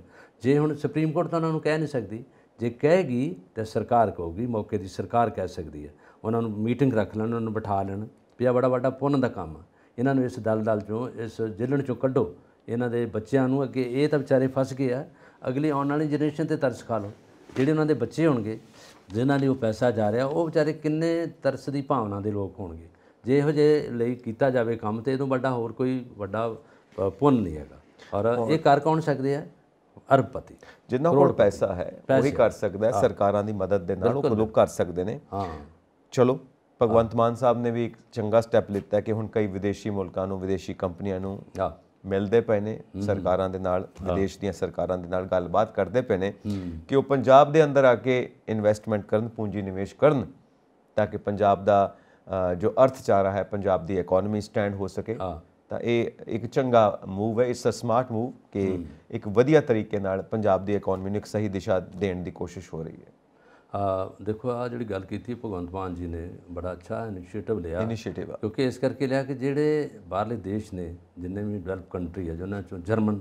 ਜੇ ਹੁਣ ਸੁਪਰੀਮ ਕੋਰਟ ਤਾਂ ਉਹਨਾਂ ਨੂੰ ਕਹਿ ਨਹੀਂ ਸਕਦੀ ਜੇ ਕਹੇਗੀ ਤਾਂ ਸਰਕਾਰ ਕਹੂਗੀ ਮੌਕੇ ਦੀ ਸਰਕਾਰ ਕਹਿ ਸਕਦੀ ਹੈ ਉਹਨਾਂ ਨੂੰ ਮੀਟਿੰਗ ਰੱਖ ਲੈਣ ਉਹਨਾਂ ਨੂੰ ਬਿਠਾ ਲੈਣ ਪਿਆ ਬੜਾ ਵੱਡਾ ਪੁੰਨ ਦਾ ਕੰਮ ਆ ਇਹਨਾਂ ਨੂੰ ਇਸ ਦਲਦਲ ਚੋਂ ਇਸ ਜੇਲਣ ਚੋਂ ਕੱਢੋ ਇਹਨਾਂ ਦੇ ਬੱਚਿਆਂ ਨੂੰ ਅੱਗੇ ਇਹ ਤਾਂ ਵਿਚਾਰੇ ਫਸ ਗਏ ਆ ਅਗਲੀ ਆਉਣ ਵਾਲੀ ਜਨਰੇਸ਼ਨ ਤੇ ਤਰਸ ਖਾ ਲਓ ਜਿਹੜੇ ਉਹਨਾਂ ਦੇ ਬੱਚੇ ਹੋਣਗੇ ਜਿਨ੍ਹਾਂ ਲਈ ਉਹ ਪੈਸਾ ਜਾ ਰਿਹਾ ਉਹ ਵਿਚਾਰੇ ਕਿੰਨੇ ਤਰਸ ਦੀ ਭਾਵਨਾ ਦੇ ਲੋਕ ਹੋਣਗੇ ਜੇ ਇਹੋ ਜੇ ਲਈ ਕੀਤਾ ਜਾਵੇ ਕੰਮ ਤੇ ਇਹਦੋਂ ਵੱਡਾ ਹੋਰ ਕੋਈ ਵੱਡਾ ਪੁੰਨ ਨਹੀਂ ਹੈਗਾ ਔਰ ਇਹ ਕਰ ਕੌਣ ਸਕਦੇ ਆ ਅਰਬਪਤੀ ਜਿੰਨਾ ਕੋਲ ਪੈਸਾ ਹੈ ਉਹੀ ਕਰ ਸਕਦਾ ਹੈ ਸਰਕਾਰਾਂ ਦੀ ਮਦਦ ਦੇ ਨਾਲ ਉਹ ਲੋਕ ਕਰ ਸਕਦੇ ਨੇ ਹਾਂ ਚਲੋ ਭਗਵੰਤ ਮਾਨ ਸਾਹਿਬ ਨੇ ਵੀ ਇੱਕ ਚੰਗਾ ਸਟੈਪ ਲਿੱਤਾ ਕਿ ਹੁਣ ਕਈ ਵਿਦੇਸ਼ੀ ਮੁਲਕਾਂ ਨੂੰ ਵਿਦੇਸ਼ੀ ਕੰਪਨੀਆਂ ਨੂੰ ਮਿਲਦੇ ਪਏ ਨੇ ਸਰਕਾਰਾਂ ਦੇ ਨਾਲ ਵਿਦੇਸ਼ ਦੀਆਂ ਸਰਕਾਰਾਂ ਦੇ ਨਾਲ ਗੱਲਬਾਤ ਕਰਦੇ ਪਏ ਨੇ ਕਿ ਉਹ ਪੰਜਾਬ ਦੇ ਅੰਦਰ ਆ ਕੇ ਇਨਵੈਸਟਮੈਂਟ ਕਰਨ ਪੂੰਜੀ ਨਿਵੇਸ਼ ਕਰਨ ਤਾਂ ਕਿ ਪੰਜਾਬ ਦਾ ਜੋ ਅਰਥਚਾਰਾ ਹੈ ਪੰਜਾਬ ਦੀ ਇਕਨੋਮੀ ਸਟੈਂਡ ਹੋ ਸਕੇ ਤਾਂ ਇਹ ਇੱਕ ਚੰਗਾ ਮੂਵ ਹੈ ਇਟਸ ਅ ਸਮਾਰਟ ਮੂਵ ਕਿ ਇੱਕ ਵਧੀਆ ਤਰੀਕੇ ਨਾਲ ਪੰਜਾਬ ਦੀ ਇਕਨੋਮੀ ਨੂੰ ਇੱਕ ਸਹੀ ਦਿਸ਼ਾ ਦੇਣ ਦੀ ਕੋਸ਼ਿਸ਼ ਹੋ ਰਹੀ ਹੈ ਦੇਖੋ ਆ ਜਿਹੜੀ ਗੱਲ ਕੀਤੀ ਭਗਵੰਤ ਮਾਨ ਜੀ ਨੇ ਬੜਾ ਅੱਛਾ ਇਨੀਸ਼ੀਏਟਿਵ ਲਿਆ ਇਨੀਸ਼ੀਏਟਿਵ ਕਿਉਂਕਿ ਇਸ ਕਰਕੇ ਲਿਆ ਕਿ ਜਿਹੜੇ ਬਾਹਰਲੇ ਦੇਸ਼ ਨੇ ਜਿੰਨੇ ਵੀ ਡਵੈਲਪ ਕੰਟਰੀ ਹੈ ਜਿਨ੍ਹਾਂ ਚੋਂ ਜਰਮਨ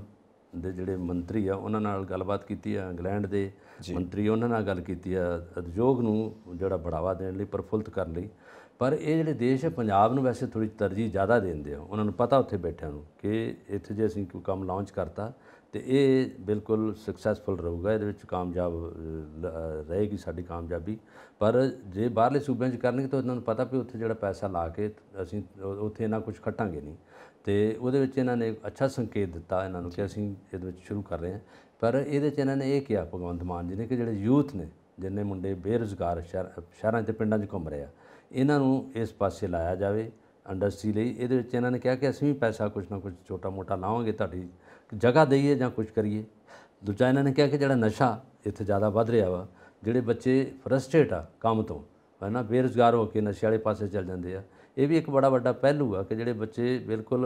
ਦੇ ਜਿਹੜੇ ਮੰਤਰੀ ਆ ਉਹਨਾਂ ਨਾਲ ਗੱਲਬਾਤ ਕੀਤੀ ਆ ਇੰਗਲੈਂਡ ਦੇ ਮੰਤਰੀ ਉਹਨਾਂ ਨਾਲ ਗੱਲ ਕੀਤੀ ਆ ਉਦਯੋਗ ਨੂੰ ਜਿਹੜਾ ਬੜਾਵਾ ਦੇਣ ਲਈ ਪਰਫੁੱਲਤ ਕਰਨ ਲਈ ਪਰ ਇਹ ਜਿਹੜੇ ਦੇਸ਼ ਹੈ ਪੰਜਾਬ ਨੂੰ ਵੈਸੇ ਥੋੜੀ ਤਰਜੀਹ ਜ਼ਿਆਦਾ ਦਿੰਦੇ ਆ ਉਹਨਾਂ ਨੂੰ ਪਤਾ ਉੱਥੇ ਬੈਠਿਆਂ ਨੂੰ ਕਿ ਇੱਥੇ ਜੇ ਅਸੀਂ ਕੋਈ ਕੰਮ ਲਾਂਚ ਕਰਤਾ ਤੇ ਇਹ ਬਿਲਕੁਲ ਸਕਸੈਸਫੁਲ ਰਹੂਗਾ ਇਹਦੇ ਵਿੱਚ ਕਾਮਯਾਬ ਰਹੇਗੀ ਸਾਡੀ ਕਾਮਯਾਬੀ ਪਰ ਜੇ ਬਾਹਰਲੇ ਸੂਬਿਆਂ 'ਚ ਕਰਨਗੇ ਤਾਂ ਉਹਨਾਂ ਨੂੰ ਪਤਾ ਵੀ ਉੱਥੇ ਜਿਹੜਾ ਪੈਸਾ ਲਾ ਕੇ ਅਸੀਂ ਉੱਥੇ ਇਹਨਾਂ ਕੁਝ ਖਟਾਂਗੇ ਨਹੀਂ ਤੇ ਉਹਦੇ ਵਿੱਚ ਇਹਨਾਂ ਨੇ ਅੱਛਾ ਸੰਕੇਤ ਦਿੱਤਾ ਇਹਨਾਂ ਨੂੰ ਕਿ ਅਸੀਂ ਇਹਦੇ ਵਿੱਚ ਸ਼ੁਰੂ ਕਰ ਰਹੇ ਹਾਂ ਪਰ ਇਹਦੇ 'ਚ ਇਹਨਾਂ ਨੇ ਇਹ ਕਿਹਾ ਭਗਵੰਤ ਮਾਨ ਜੀ ਨੇ ਕਿ ਜਿਹੜੇ ਯੂਥ ਨੇ ਜਿੰਨੇ ਮੁੰਡੇ ਬੇਰੁਜ਼ਗਾਰ ਸ਼ਹਿਰਾਂ ਤੇ ਪਿੰਡਾਂ 'ਚ ਘੁੰਮ ਰਹੇ ਆ ਇਹਨਾਂ ਨੂੰ ਇਸ ਪਾਸੇ ਲਾਇਆ ਜਾਵੇ ਇੰਡਸਟਰੀ ਲਈ ਇਹਦੇ ਵਿੱਚ ਇਹਨਾਂ ਨੇ ਕਿਹਾ ਕਿ ਅਸੀਂ ਵੀ ਪੈਸਾ ਕੁਝ ਨਾ ਕੁਝ ਛੋਟਾ ਮੋਟਾ ਲਾਵਾਂਗੇ ਤੁਹਾਡੀ ਜਗ੍ਹਾ ਦੇਈਏ ਜਾਂ ਕੁਝ ਕਰੀਏ ਦੂਜਾ ਇਹਨਾਂ ਨੇ ਕਿਹਾ ਕਿ ਜਿਹੜਾ ਨਸ਼ਾ ਇੱਥੇ ਜ਼ਿਆਦਾ ਵੱਧ ਰਿਹਾ ਵਾ ਜਿਹੜੇ ਬੱਚੇ ਫਰਸਟ੍ਰੇਟ ਆ ਕੰਮ ਤੋਂ ਹੈਨਾ ਨਾ ਬੇਰੁਜ਼ਗਾਰ ਹੋ ਕੇ ਨਸ਼ੇ ਵਾਲੇ ਪਾਸੇ ਚੱਲ ਜਾਂਦੇ ਆ ਇਹ ਵੀ ਇੱਕ ਬੜਾ ਵੱਡਾ ਪਹਿਲੂ ਆ ਕਿ ਜਿਹੜੇ ਬੱਚੇ ਬਿਲਕੁਲ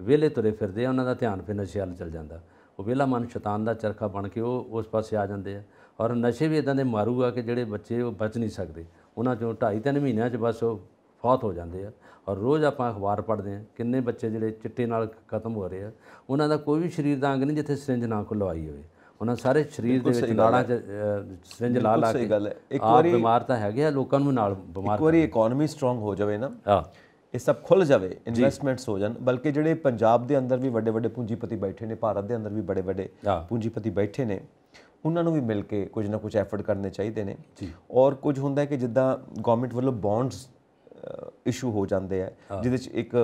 ਵਿਹਲੇ ਤੁਰੇ ਫਿਰਦੇ ਆ ਉਹਨਾਂ ਦਾ ਧਿਆਨ ਫਿਰ ਨਸ਼ੇ ਵੱਲ ਚੱਲ ਜਾਂਦਾ ਉਹ ਵਿਹਲਾ ਮਨ ਸ਼ੈਤਾਨ ਦਾ ਚਰਖਾ ਬਣ ਕੇ ਉਹ ਉਸ ਪਾਸੇ ਆ ਜਾਂਦੇ ਆ ਔਰ ਨਸ਼ੇ ਵੀ ਇਦਾਂ ਦੇ ਮਾਰੂ ਆ ਕਿ ਜਿਹੜੇ ਬੱਚੇ ਉਹ ਬਚ ਨਹੀਂ ਸਕਦੇ ਉਹਨਾਂ ਚੋਂ 2.5 3 ਮਹੀਨਿਆਂ 'ਚ ਬਸ ਉਹ ਫੌਤ ਹੋ ਜਾਂਦੇ ਆ ਔਰ ਰੋਜ਼ ਆਪਾਂ ਅਖਬਾਰ ਪੜ੍ਹਦੇ ਆ ਕਿੰਨੇ ਬੱਚੇ ਜਿਹੜੇ ਚਿੱਟੇ ਨਾਲ ਖਤਮ ਹੋ ਰਹੇ ਆ ਉਹਨਾਂ ਦਾ ਕੋਈ ਵੀ ਸਰੀਰ ਦਾ ਅੰਗ ਨਹੀਂ ਜਿੱਥੇ ਸਿਰਿੰਜ ਨਾ ਕੋ ਲਵਾਈ ਹੋਵੇ ਉਹਨਾਂ ਸਾਰੇ ਸਰੀਰ ਦੇ ਵਿੱਚ ਨਾੜਾਂ 'ਚ ਸਿਰਿੰਜ ਲਾ ਲਾ ਕੇ ਇੱਕ ਵਾਰੀ ਬਿਮਾਰ ਤਾਂ ਹੈਗੇ ਆ ਲੋਕਾਂ ਨੂੰ ਨਾਲ ਬਿਮਾਰ ਇੱਕ ਵਾਰੀ ਇਕਨੋਮੀ ਸਟਰੋਂਗ ਹੋ ਜਾਵੇ ਨਾ ਹਾਂ ਇਹ ਸਭ ਖੁੱਲ ਜਾਵੇ ਇਨਵੈਸਟਮੈਂਟਸ ਹੋ ਜਾਣ ਬਲਕਿ ਜਿਹੜੇ ਪੰਜਾਬ ਦੇ ਅੰਦਰ ਵੀ ਵੱਡੇ ਵੱਡੇ ਪੂੰਜੀਪਤੀ ਬੈਠੇ ਨੇ ਭਾਰਤ ਦੇ ਅੰਦਰ ਵੀ ਬੜੇ ਵੱਡੇ ਪੂੰਜੀਪਤੀ ਬੈਠੇ ਨੇ ਉਹਨਾਂ ਨੂੰ ਵੀ ਮਿਲ ਕੇ ਕੁਝ ਨਾ ਕੁਝ ਐਫਰਟ ਕਰਨੇ ਚਾਹੀਦੇ ਨੇ ਔਰ ਕੁਝ ਹੁੰਦਾ ਹੈ ਕਿ ਜਿੱਦਾਂ ਗਵਰਨਮੈਂਟ ਵੱਲੋਂ ਬੌਂਡਸ ਇਸ਼ੂ ਹੋ ਜਾਂਦੇ ਆ ਜਿਹਦੇ ਚ ਇੱਕ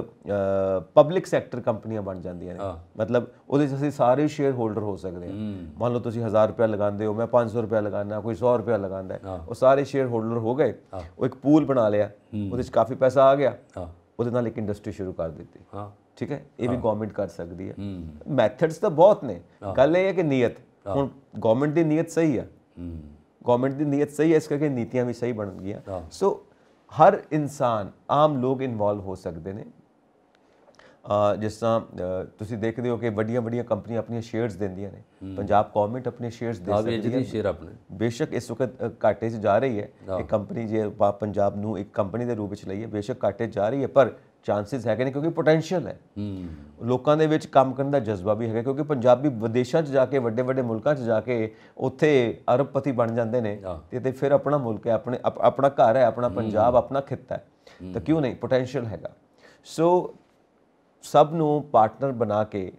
ਪਬਲਿਕ ਸੈਕਟਰ ਕੰਪਨੀਆਂ ਬਣ ਜਾਂਦੀਆਂ ਨੇ ਮਤਲਬ ਉਹਦੇ ਚ ਅਸੀਂ ਸਾਰੇ ਸ਼ੇਅਰ ਹੋਲਡਰ ਹੋ ਸਕਦੇ ਆ ਮੰਨ ਲਓ ਤੁਸੀਂ 1000 ਰੁਪਏ ਲਗਾਉਂਦੇ ਹੋ ਮੈਂ 500 ਰੁਪਏ ਲਗਾਉਣਾ ਕੋਈ 100 ਰੁਪਏ ਲਗਾਉਂਦਾ ਉਹ ਸਾਰੇ ਸ਼ੇਅਰ ਹੋਲਡਰ ਹੋ ਗਏ ਉਹ ਇੱਕ ਪੂਲ ਬਣਾ ਲਿਆ ਉਹਦੇ ਚ ਕਾਫੀ ਪੈਸਾ ਆ ਗਿਆ ਉਹਦੇ ਨਾਲ ਇੱਕ ਇੰਡਸਟਰੀ ਸ਼ੁਰੂ ਕਰ ਦਿੱਤੀ ਹਾਂ ਠੀਕ ਹੈ ਇਹ ਵੀ ਗਵਰਨਮੈਂਟ ਕਰ ਸਕਦੀ ਹੈ ਮੈਥਡਸ ਤਾਂ ਬਹੁਤ ਨੇ ਗੱਲ ਇਹ ਹੈ ਕਿ ਨੀਅਤ ਹੁਣ ਗਵਰਨਮੈਂਟ ਦੀ ਨੀਅਤ ਸਹੀ ਹੈ ਗਵਰਨਮੈਂਟ ਦੀ ਨੀਅਤ ਸਹੀ ਹੈ ਇਸ ਕਰਕੇ ਨੀਤੀਆਂ ਵੀ ਸਹੀ ਬਣ ਗਈਆਂ ਸੋ ਹਰ ਇਨਸਾਨ ਆਮ ਲੋਕ ਇਨਵੋਲਵ ਹੋ ਸਕਦੇ ਨੇ ਜਿਸ ਤਰ੍ਹਾਂ ਤੁਸੀਂ ਦੇਖਦੇ ਹੋ ਕਿ ਵੱਡੀਆਂ ਵੱਡੀਆਂ ਕੰਪਨੀਆਂ ਆਪਣੀਆਂ ਸ਼ੇਅਰਸ ਦਿੰਦੀਆਂ ਨੇ ਪੰਜਾਬ ਗਵਰਨਮੈਂਟ ਆਪਣੇ ਸ਼ੇਅਰਸ ਦੇ ਸਕਦੀ ਹੈ ਜਿਹੜੀ ਸ਼ੇਅਰ ਆਪਣੇ ਬੇਸ਼ੱਕ ਇਸ ਵਕਤ ਘਾਟੇ 'ਚ ਜਾ ਰਹੀ ਹੈ ਇਹ ਕੰਪਨੀ ਜੇ ਪੰਜਾਬ ਨੂੰ ਇੱਕ ਕੰਪਨੀ ਦੇ ਰੂਪ ਵਿੱਚ ਲਈ ਹੈ ਬੇਸ਼ੱਕ ਘਾਟੇ ਜਾ ਰਹੀ ਹੈ ਪਰ ਚਾਂਸਸ ਹੈਗੇ ਨੇ ਕਿਉਂਕਿ ਪੋਟੈਂਸ਼ੀਅਲ ਹੈ ਲੋਕਾਂ ਦੇ ਵਿੱਚ ਕੰਮ ਕਰਨ ਦਾ ਜਜ਼ਬਾ ਵੀ ਹੈਗਾ ਕਿਉਂਕਿ ਪੰਜਾਬੀ ਵਿਦੇਸ਼ਾਂ 'ਚ ਜਾ ਕੇ ਵੱਡੇ ਵੱਡੇ ਮੁਲਕਾਂ 'ਚ ਜਾ ਕੇ ਉੱਥੇ ਅਰਬਪਤੀ ਬਣ ਜਾਂਦੇ ਨੇ ਤੇ ਤੇ ਫਿਰ ਆਪਣਾ ਮੁਲਕ ਹੈ ਆਪਣੇ ਆਪਣਾ ਘਰ ਹੈ ਆਪਣਾ ਪੰਜਾਬ ਆਪਣਾ ਖਿੱਤਾ ਹੈ ਤਾਂ ਕਿਉਂ ਨਹੀਂ ਪੋਟੈਂਸ਼ੀਅਲ ਹੈਗਾ ਸੋ ਸਭ ਨੂੰ ਪਾਰਟਨਰ ਬਣਾ ਕੇ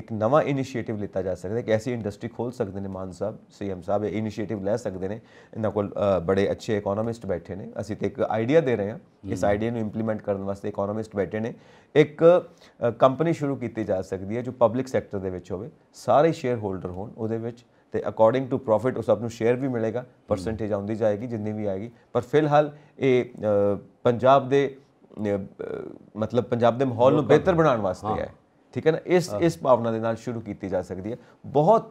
ਇੱਕ ਨਵਾਂ ਇਨੀਸ਼ੀਏਟਿਵ ਲਿੱਤਾ ਜਾ ਸਕਦਾ ਹੈ ਕਿ ਐਸੀ ਇੰਡਸਟਰੀ ਖੋਲ ਸਕਦੇ ਨੇ ਮਾਨ ਸਾਹਿਬ ਸੀਐਮ ਸਾਹਿਬ ਇਹ ਇਨੀਸ਼ੀਏਟਿਵ ਲੈ ਸਕਦੇ ਨੇ ਇਹਨਾਂ ਕੋਲ ਬੜੇ ਅੱਛੇ ਇਕਨੋਮਿਸਟ ਬੈਠੇ ਨੇ ਅਸੀਂ ਤੇ ਇੱਕ ਆਈਡੀਆ ਦੇ ਰਹੇ ਹਾਂ ਇਸ ਆਈਡੀਆ ਨੂੰ ਇੰਪਲੀਮੈਂਟ ਕਰਨ ਵਾਸਤੇ ਇਕਨੋਮਿਸਟ ਬੈਠੇ ਨੇ ਇੱਕ ਕੰਪਨੀ ਸ਼ੁਰੂ ਕੀਤੀ ਜਾ ਸਕਦੀ ਹੈ ਜੋ ਪਬਲਿਕ ਸੈਕਟਰ ਦੇ ਵਿੱਚ ਹੋਵੇ ਸਾਰੇ ਸ਼ੇਅਰ ਹੋਲਡਰ ਹੋਣ ਉਹਦੇ ਵਿੱਚ ਤੇ ਅਕੋਰਡਿੰਗ ਟੂ ਪ੍ਰੋਫਿਟ ਉਸ ਆਪ ਨੂੰ ਸ਼ੇਅਰ ਵੀ ਮਿਲੇਗਾ ਪਰਸੈਂਟੇਜ ਆਉਂਦੀ ਜਾਏਗੀ ਜਿੰਨੀ ਵੀ ਆਏਗੀ ਪਰ ਫਿਲਹਾਲ ਇਹ ਪੰਜਾਬ ਦੇ ਮਤਲਬ ਪੰਜਾਬ ਦੇ ਮਾਹੌਲ ਨੂੰ ਬਿਹਤਰ ਬਣਾਉਣ ਵਾਸਤੇ ਹੈ ਠੀਕ ਹੈ ਨਾ ਇਸ ਇਸ ਭਾਵਨਾ ਦੇ ਨਾਲ ਸ਼ੁਰੂ ਕੀਤੀ ਜਾ ਸਕਦੀ ਹੈ ਬਹੁਤ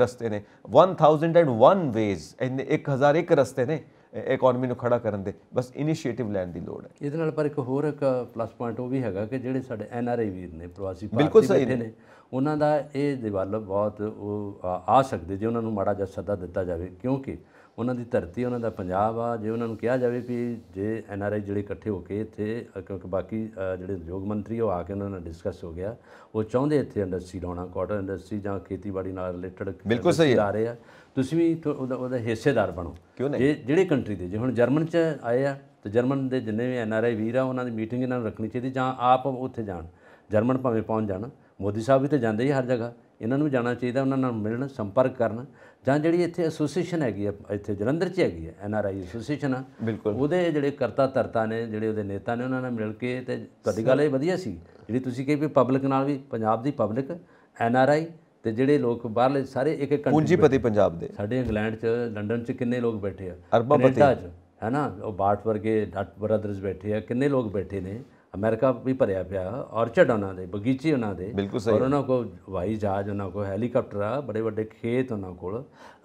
ਰਸਤੇ ਨੇ 1001 ਵੇਜ਼ ਇਹਨੇ 1001 ਰਸਤੇ ਨੇ ਇਕਨੋਮੀ ਨੂੰ ਖੜਾ ਕਰਨ ਦੇ ਬਸ ਇਨੀਸ਼ੀਏਟਿਵ ਲੈਣ ਦੀ ਲੋੜ ਹੈ ਇਹਦੇ ਨਾਲ ਪਰ ਇੱਕ ਹੋਰ ਇੱਕ ਪਲੱਸ ਪੁਆਇੰਟ ਉਹ ਵੀ ਹੈਗਾ ਕਿ ਜਿਹੜੇ ਸਾਡੇ ਐਨ ਆਰ ਆਈ ਵੀਰ ਨੇ ਪ੍ਰਵਾਸੀ ਭਾਰਤੀ ਨੇ ਉਹਨਾਂ ਦਾ ਇਹ ਦਿਵਾਲ ਬਹੁਤ ਉਹ ਆ ਸਕਦੇ ਜੇ ਉਹਨਾਂ ਨੂੰ ਮਾੜਾ ਜਿਹਾ ਸੱਦਾ ਦਿੱਤਾ ਜਾਵੇ ਕਿਉਂਕਿ ਉਹਨਾਂ ਦੀ ਧਰਤੀ ਉਹਨਾਂ ਦਾ ਪੰਜਾਬ ਆ ਜੇ ਉਹਨਾਂ ਨੂੰ ਕਿਹਾ ਜਾਵੇ ਵੀ ਜੇ ਐਨ ਆਰ ਆਈ ਜਿਹੜੇ ਇਕੱਠੇ ਹੋ ਕੇ ਇੱਥੇ ਕਿਉਂਕਿ ਬਾਕੀ ਜਿਹੜੇ ਉਦਯੋਗ ਮੰਤਰੀ ਉਹ ਆ ਕੇ ਉਹਨਾਂ ਨਾਲ ਡਿਸਕਸ ਹੋ ਗਿਆ ਉਹ ਚਾਹੁੰਦੇ ਇੱਥੇ ਇੰਡਸਟਰੀ ਲਾਉਣਾ ਕਾਟਨ ਇੰਡਸਟਰੀ ਜਾਂ ਖੇਤੀਬਾੜੀ ਨਾਲ ਰਿਲੇਟਡ ਬਿਲਕੁਲ ਸਹੀ ਆ ਰਹੇ ਆ ਤੁਸੀਂ ਵੀ ਉਹਦਾ ਉਹਦਾ ਹਿੱਸੇਦਾਰ ਬਣੋ ਕਿਉਂ ਜੇ ਜਿਹੜੇ ਕੰਟਰੀ ਦੇ ਜੇ ਹੁਣ ਜਰਮਨ ਚ ਆਏ ਆ ਤੇ ਜਰਮਨ ਦੇ ਜਿੰਨੇ ਵੀ ਐਨ ਆਰ ਆਈ ਵੀਰ ਆ ਉਹਨਾਂ ਦੀ ਮੀਟਿੰਗ ਇਹਨਾਂ ਨੂੰ ਰੱਖਣੀ ਚਾਹੀਦੀ ਜਾਂ ਆਪ ਉੱਥੇ ਜਾਣ ਜਰਮਨ ਭਾਵੇਂ ਪਹੁੰਚ ਜਾਣ ਮੋਦੀ ਸਾਹਿਬ ਵੀ ਤੇ ਜਾਂਦੇ ਹੀ ਹਰ ਜਗ੍ਹਾ ਇਹਨਾਂ ਨੂੰ ਜਾਣਾ ਚਾਹੀਦਾ ਉਹਨਾਂ ਨਾਲ ਮਿਲਣ ਸੰਪਰਕ ਕਰਨ ਜਾਂ ਜਿਹੜੀ ਇੱਥੇ ਐਸੋਸੀਏਸ਼ਨ ਹੈਗੀ ਹੈ ਇੱਥੇ ਜਲੰਧਰ 'ਚ ਹੈਗੀ ਹੈ ਐਨ ਆਰ ਆਈ ਐਸੋਸੀਏਸ਼ਨ ਬਿਲਕੁਲ ਉਹਦੇ ਜਿਹੜੇ ਕਰਤਾ ਤਰਤਾ ਨੇ ਜਿਹੜੇ ਉਹਦੇ ਨੇਤਾ ਨੇ ਉਹਨਾਂ ਨਾਲ ਮਿਲ ਕੇ ਤੇ ਤੁਹਾਡੀ ਗੱਲ ਇਹ ਵਧੀਆ ਸੀ ਜਿਹੜੀ ਤੁਸੀਂ ਕਹੀ ਵੀ ਪਬਲਿਕ ਨਾਲ ਵੀ ਪੰਜਾਬ ਦੀ ਪਬਲਿਕ ਐਨ ਆਰ ਆਈ ਤੇ ਜਿਹੜੇ ਲੋਕ ਬਾਹਰਲੇ ਸਾਰੇ ਇੱਕ ਇੱਕ ਪੂੰਜੀਪਤੀ ਪੰਜਾਬ ਦੇ ਸਾਡੇ ਇੰਗਲੈਂਡ 'ਚ ਲੰਡਨ 'ਚ ਕਿੰਨੇ ਲੋਕ ਬੈਠੇ ਆ ਅਰਬਾਪਤੀ ਹੈ ਨਾ ਉਹ ਬਾਟ ਵਰਗੇ ਡਟ ਬ੍ਰਦਰਸ ਬੈਠੇ ਆ ਕਿੰਨੇ ਲੋਕ ਬੈਠੇ ਨੇ ਅਮਰੀਕਾ ਵੀ ਭਰਿਆ ਪਿਆ ਔਰਚਡ ਉਹਨਾਂ ਦੇ ਬਗੀਚੇ ਉਹਨਾਂ ਦੇ ਬਿਲਕੁਲ ਸਹੀ ਔਰ ਉਹਨਾਂ ਕੋ ਵਾਈ ਜਹਾਜ਼ ਉਹਨਾਂ ਕੋ ਹੈਲੀਕਾਪਟਰ ਆ ਬੜੇ ਵੱਡੇ ਖੇਤ ਉਹਨਾਂ ਕੋਲ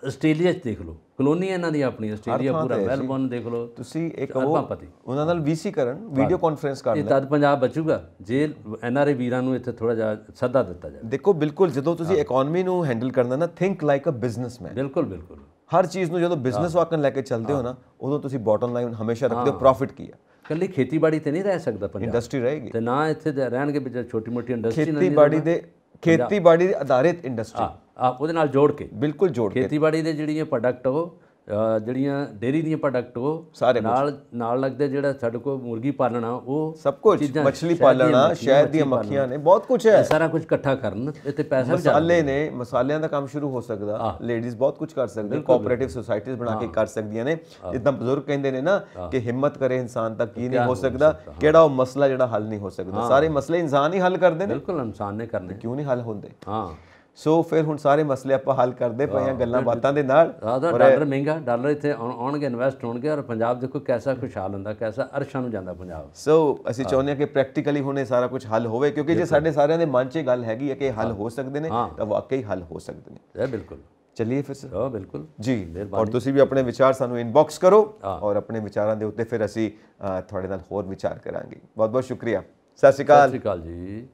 ਆਸਟ੍ਰੇਲੀਆ 'ਚ ਦੇਖ ਲਓ ਕਲੋਨੀ ਇਹਨਾਂ ਦੀ ਆਪਣੀ ਆਸਟ੍ਰੇਲੀਆ ਪੂਰਾ ਮੈਲਬੌਰਨ ਦੇਖ ਲਓ ਤੁਸੀਂ ਇੱਕ ਉਹ ਉਹਨਾਂ ਨਾਲ ਵੀਸੀ ਕਰਨ ਵੀਡੀਓ ਕਾਨਫਰੰਸ ਕਰ ਲੈ ਇਹ ਤਦ ਪੰਜਾਬ ਬਚੂਗਾ ਜੇ ਐਨਆਰਏ ਵੀਰਾਂ ਨੂੰ ਇੱਥੇ ਥੋੜਾ ਜਿਹਾ ਸੱਦਾ ਦਿੱਤਾ ਜਾਵੇ ਦੇਖੋ ਬਿਲਕੁਲ ਜਦੋਂ ਤੁਸੀਂ ਇਕਨੋਮੀ ਨੂੰ ਹੈਂਡਲ ਕਰਨਾ ਨਾ ਥਿੰਕ ਲਾਈਕ ਅ ਬਿਜ਼ਨਸਮੈਨ ਬਿਲਕੁਲ ਬਿਲਕੁਲ ਹਰ ਚੀਜ਼ ਨੂੰ ਜਦੋਂ ਬਿਜ਼ਨਸ ਵਾਕਨ ਲੈ ਕੇ ਚੱਲਦੇ ਹੋ ਨਾ ਉਦੋਂ ਤੁਸੀਂ ਬਾਟਮ ਲਾਈਨ ਹਮੇਸ਼ਾ ਰੱਖਦੇ ਹੋ ਪ੍ਰੋਫਿਟ ਕੀ ਹੈ ਕੱਲੀ ਖੇਤੀਬਾੜੀ ਤੇ ਨਹੀਂ ਰਹਿ ਸਕਦਾ ਪੰਜਾਬ ਇੰਡਸਟਰੀ ਰਹੇਗੀ ਤੇ ਨਾ ਇੱਥੇ ਰਹਿਣਗੇ ਵਿੱਚ ਛੋਟੀ ਮੋਟੀ ਇੰਡਸਟਰੀ ਨਹੀਂ ਖੇਤੀਬਾੜੀ ਦੇ ਖੇਤੀਬਾੜੀ ਦੇ ਆਧਾਰਿਤ ਇੰਡਸਟਰੀ ਆ ਉਹਦੇ ਨਾਲ ਜੋੜ ਕੇ ਬਿਲਕੁਲ ਜੋੜ ਕੇ ਖੇਤੀਬਾੜੀ ਦੇ ਜਿਹੜੀਆਂ ਪ੍ਰੋਡਕਟ ਉਹ ਜਿਹੜੀਆਂ ਡੇਰੀ ਦੀਆਂ ਪ੍ਰੋਡਕਟ ਉਹ ਸਾਰੇ ਨਾਲ ਨਾਲ ਲੱਗਦੇ ਜਿਹੜਾ ਸਾਡੇ ਕੋਲ ਮੁਰਗੀ ਪਾਲਣਾ ਉਹ ਸਭ ਕੁਝ ਮੱਛਲੀ ਪਾਲਣਾ ਸ਼ਹਿਦ ਦੀਆਂ ਮੱਖੀਆਂ ਨੇ ਬਹੁਤ ਕੁਝ ਹੈ ਸਾਰਾ ਕੁਝ ਇਕੱਠਾ ਕਰਨ ਇੱਥੇ ਪੈਸਾ ਵੀ ਮਸਾਲੇ ਨੇ ਮਸਾਲਿਆਂ ਦਾ ਕੰਮ ਸ਼ੁਰੂ ਹੋ ਸਕਦਾ ਲੇਡੀਜ਼ ਬਹੁਤ ਕੁਝ ਕਰ ਸਕਦੇ ਕੋਆਪਰੇਟਿਵ ਸੁਸਾਇਟੀਆਂ ਬਣਾ ਕੇ ਕਰ ਸਕਦੀਆਂ ਨੇ ਇਦਾਂ ਬਜ਼ੁਰਗ ਕਹਿੰਦੇ ਨੇ ਨਾ ਕਿ ਹਿੰਮਤ ਕਰੇ ਇਨਸਾਨ ਤਾਂ ਕੀ ਨਹੀਂ ਹੋ ਸਕਦਾ ਕਿਹੜਾ ਉਹ ਮਸਲਾ ਜਿਹੜਾ ਹੱਲ ਨਹੀਂ ਹੋ ਸਕਦਾ ਸਾਰੇ ਮਸਲੇ ਇਨਸਾਨ ਹੀ ਹੱਲ ਕਰਦੇ ਨੇ ਬਿਲਕੁਲ ਇਨਸਾਨ ਨੇ ਕਰਨੇ ਕਿਉਂ ਨਹੀਂ ਹੱਲ ਹੁੰਦੇ ਹਾਂ ਸੋ ਫਿਰ ਹੁਣ ਸਾਰੇ ਮਸਲੇ ਆਪਾਂ ਹੱਲ ਕਰਦੇ ਪਏ ਆ ਗੱਲਾਂ ਬਾਤਾਂ ਦੇ ਨਾਲ ਡਾਲਰ ਮਹਿੰਗਾ ਡਾਲਰ ਇੱਥੇ ਆਉਣਗੇ ਇਨਵੈਸਟ ਹੋਣਗੇ ਔਰ ਪੰਜਾਬ ਦੇਖੋ ਕਿਹਦਾ ਖੁਸ਼ਹਾਲ ਹੁੰਦਾ ਕਿਹਦਾ ਅਰਸ਼ਾਂ ਨੂੰ ਜਾਂਦਾ ਪੰਜਾਬ ਸੋ ਅਸੀਂ ਚਾਹੁੰਦੇ ਆ ਕਿ ਪ੍ਰੈਕਟੀਕਲੀ ਹੁਣ ਇਹ ਸਾਰਾ ਕੁਝ ਹੱਲ ਹੋਵੇ ਕਿਉਂਕਿ ਜੇ ਸਾਡੇ ਸਾਰਿਆਂ ਦੇ ਮਨ 'ਚ ਇਹ ਗੱਲ ਹੈਗੀ ਹੈ ਕਿ ਹੱਲ ਹੋ ਸਕਦੇ ਨੇ ਤਾਂ ਵਾਕਈ ਹੱਲ ਹੋ ਸਕਦੇ ਨੇ ਇਹ ਬਿਲਕੁਲ ਚਲਿਏ ਫਿਰ ਸਰ ਹਾਂ ਬਿਲਕੁਲ ਜੀ ਔਰ ਤੁਸੀਂ ਵੀ ਆਪਣੇ ਵਿਚਾਰ ਸਾਨੂੰ ਇਨਬਾਕਸ ਕਰੋ ਔਰ ਆਪਣੇ ਵਿਚਾਰਾਂ ਦੇ ਉੱਤੇ ਫਿਰ ਅਸੀਂ ਤੁਹਾਡੇ ਨਾਲ ਹੋਰ ਵਿਚਾਰ ਕਰਾਂਗੇ ਬਹੁਤ ਬਹੁਤ ਸ਼ੁਕਰੀਆ ਸਤਿ ਸ਼੍ਰੀ ਅਕਾਲ ਸਤਿ ਸ਼੍ਰੀ ਅਕਾਲ ਜੀ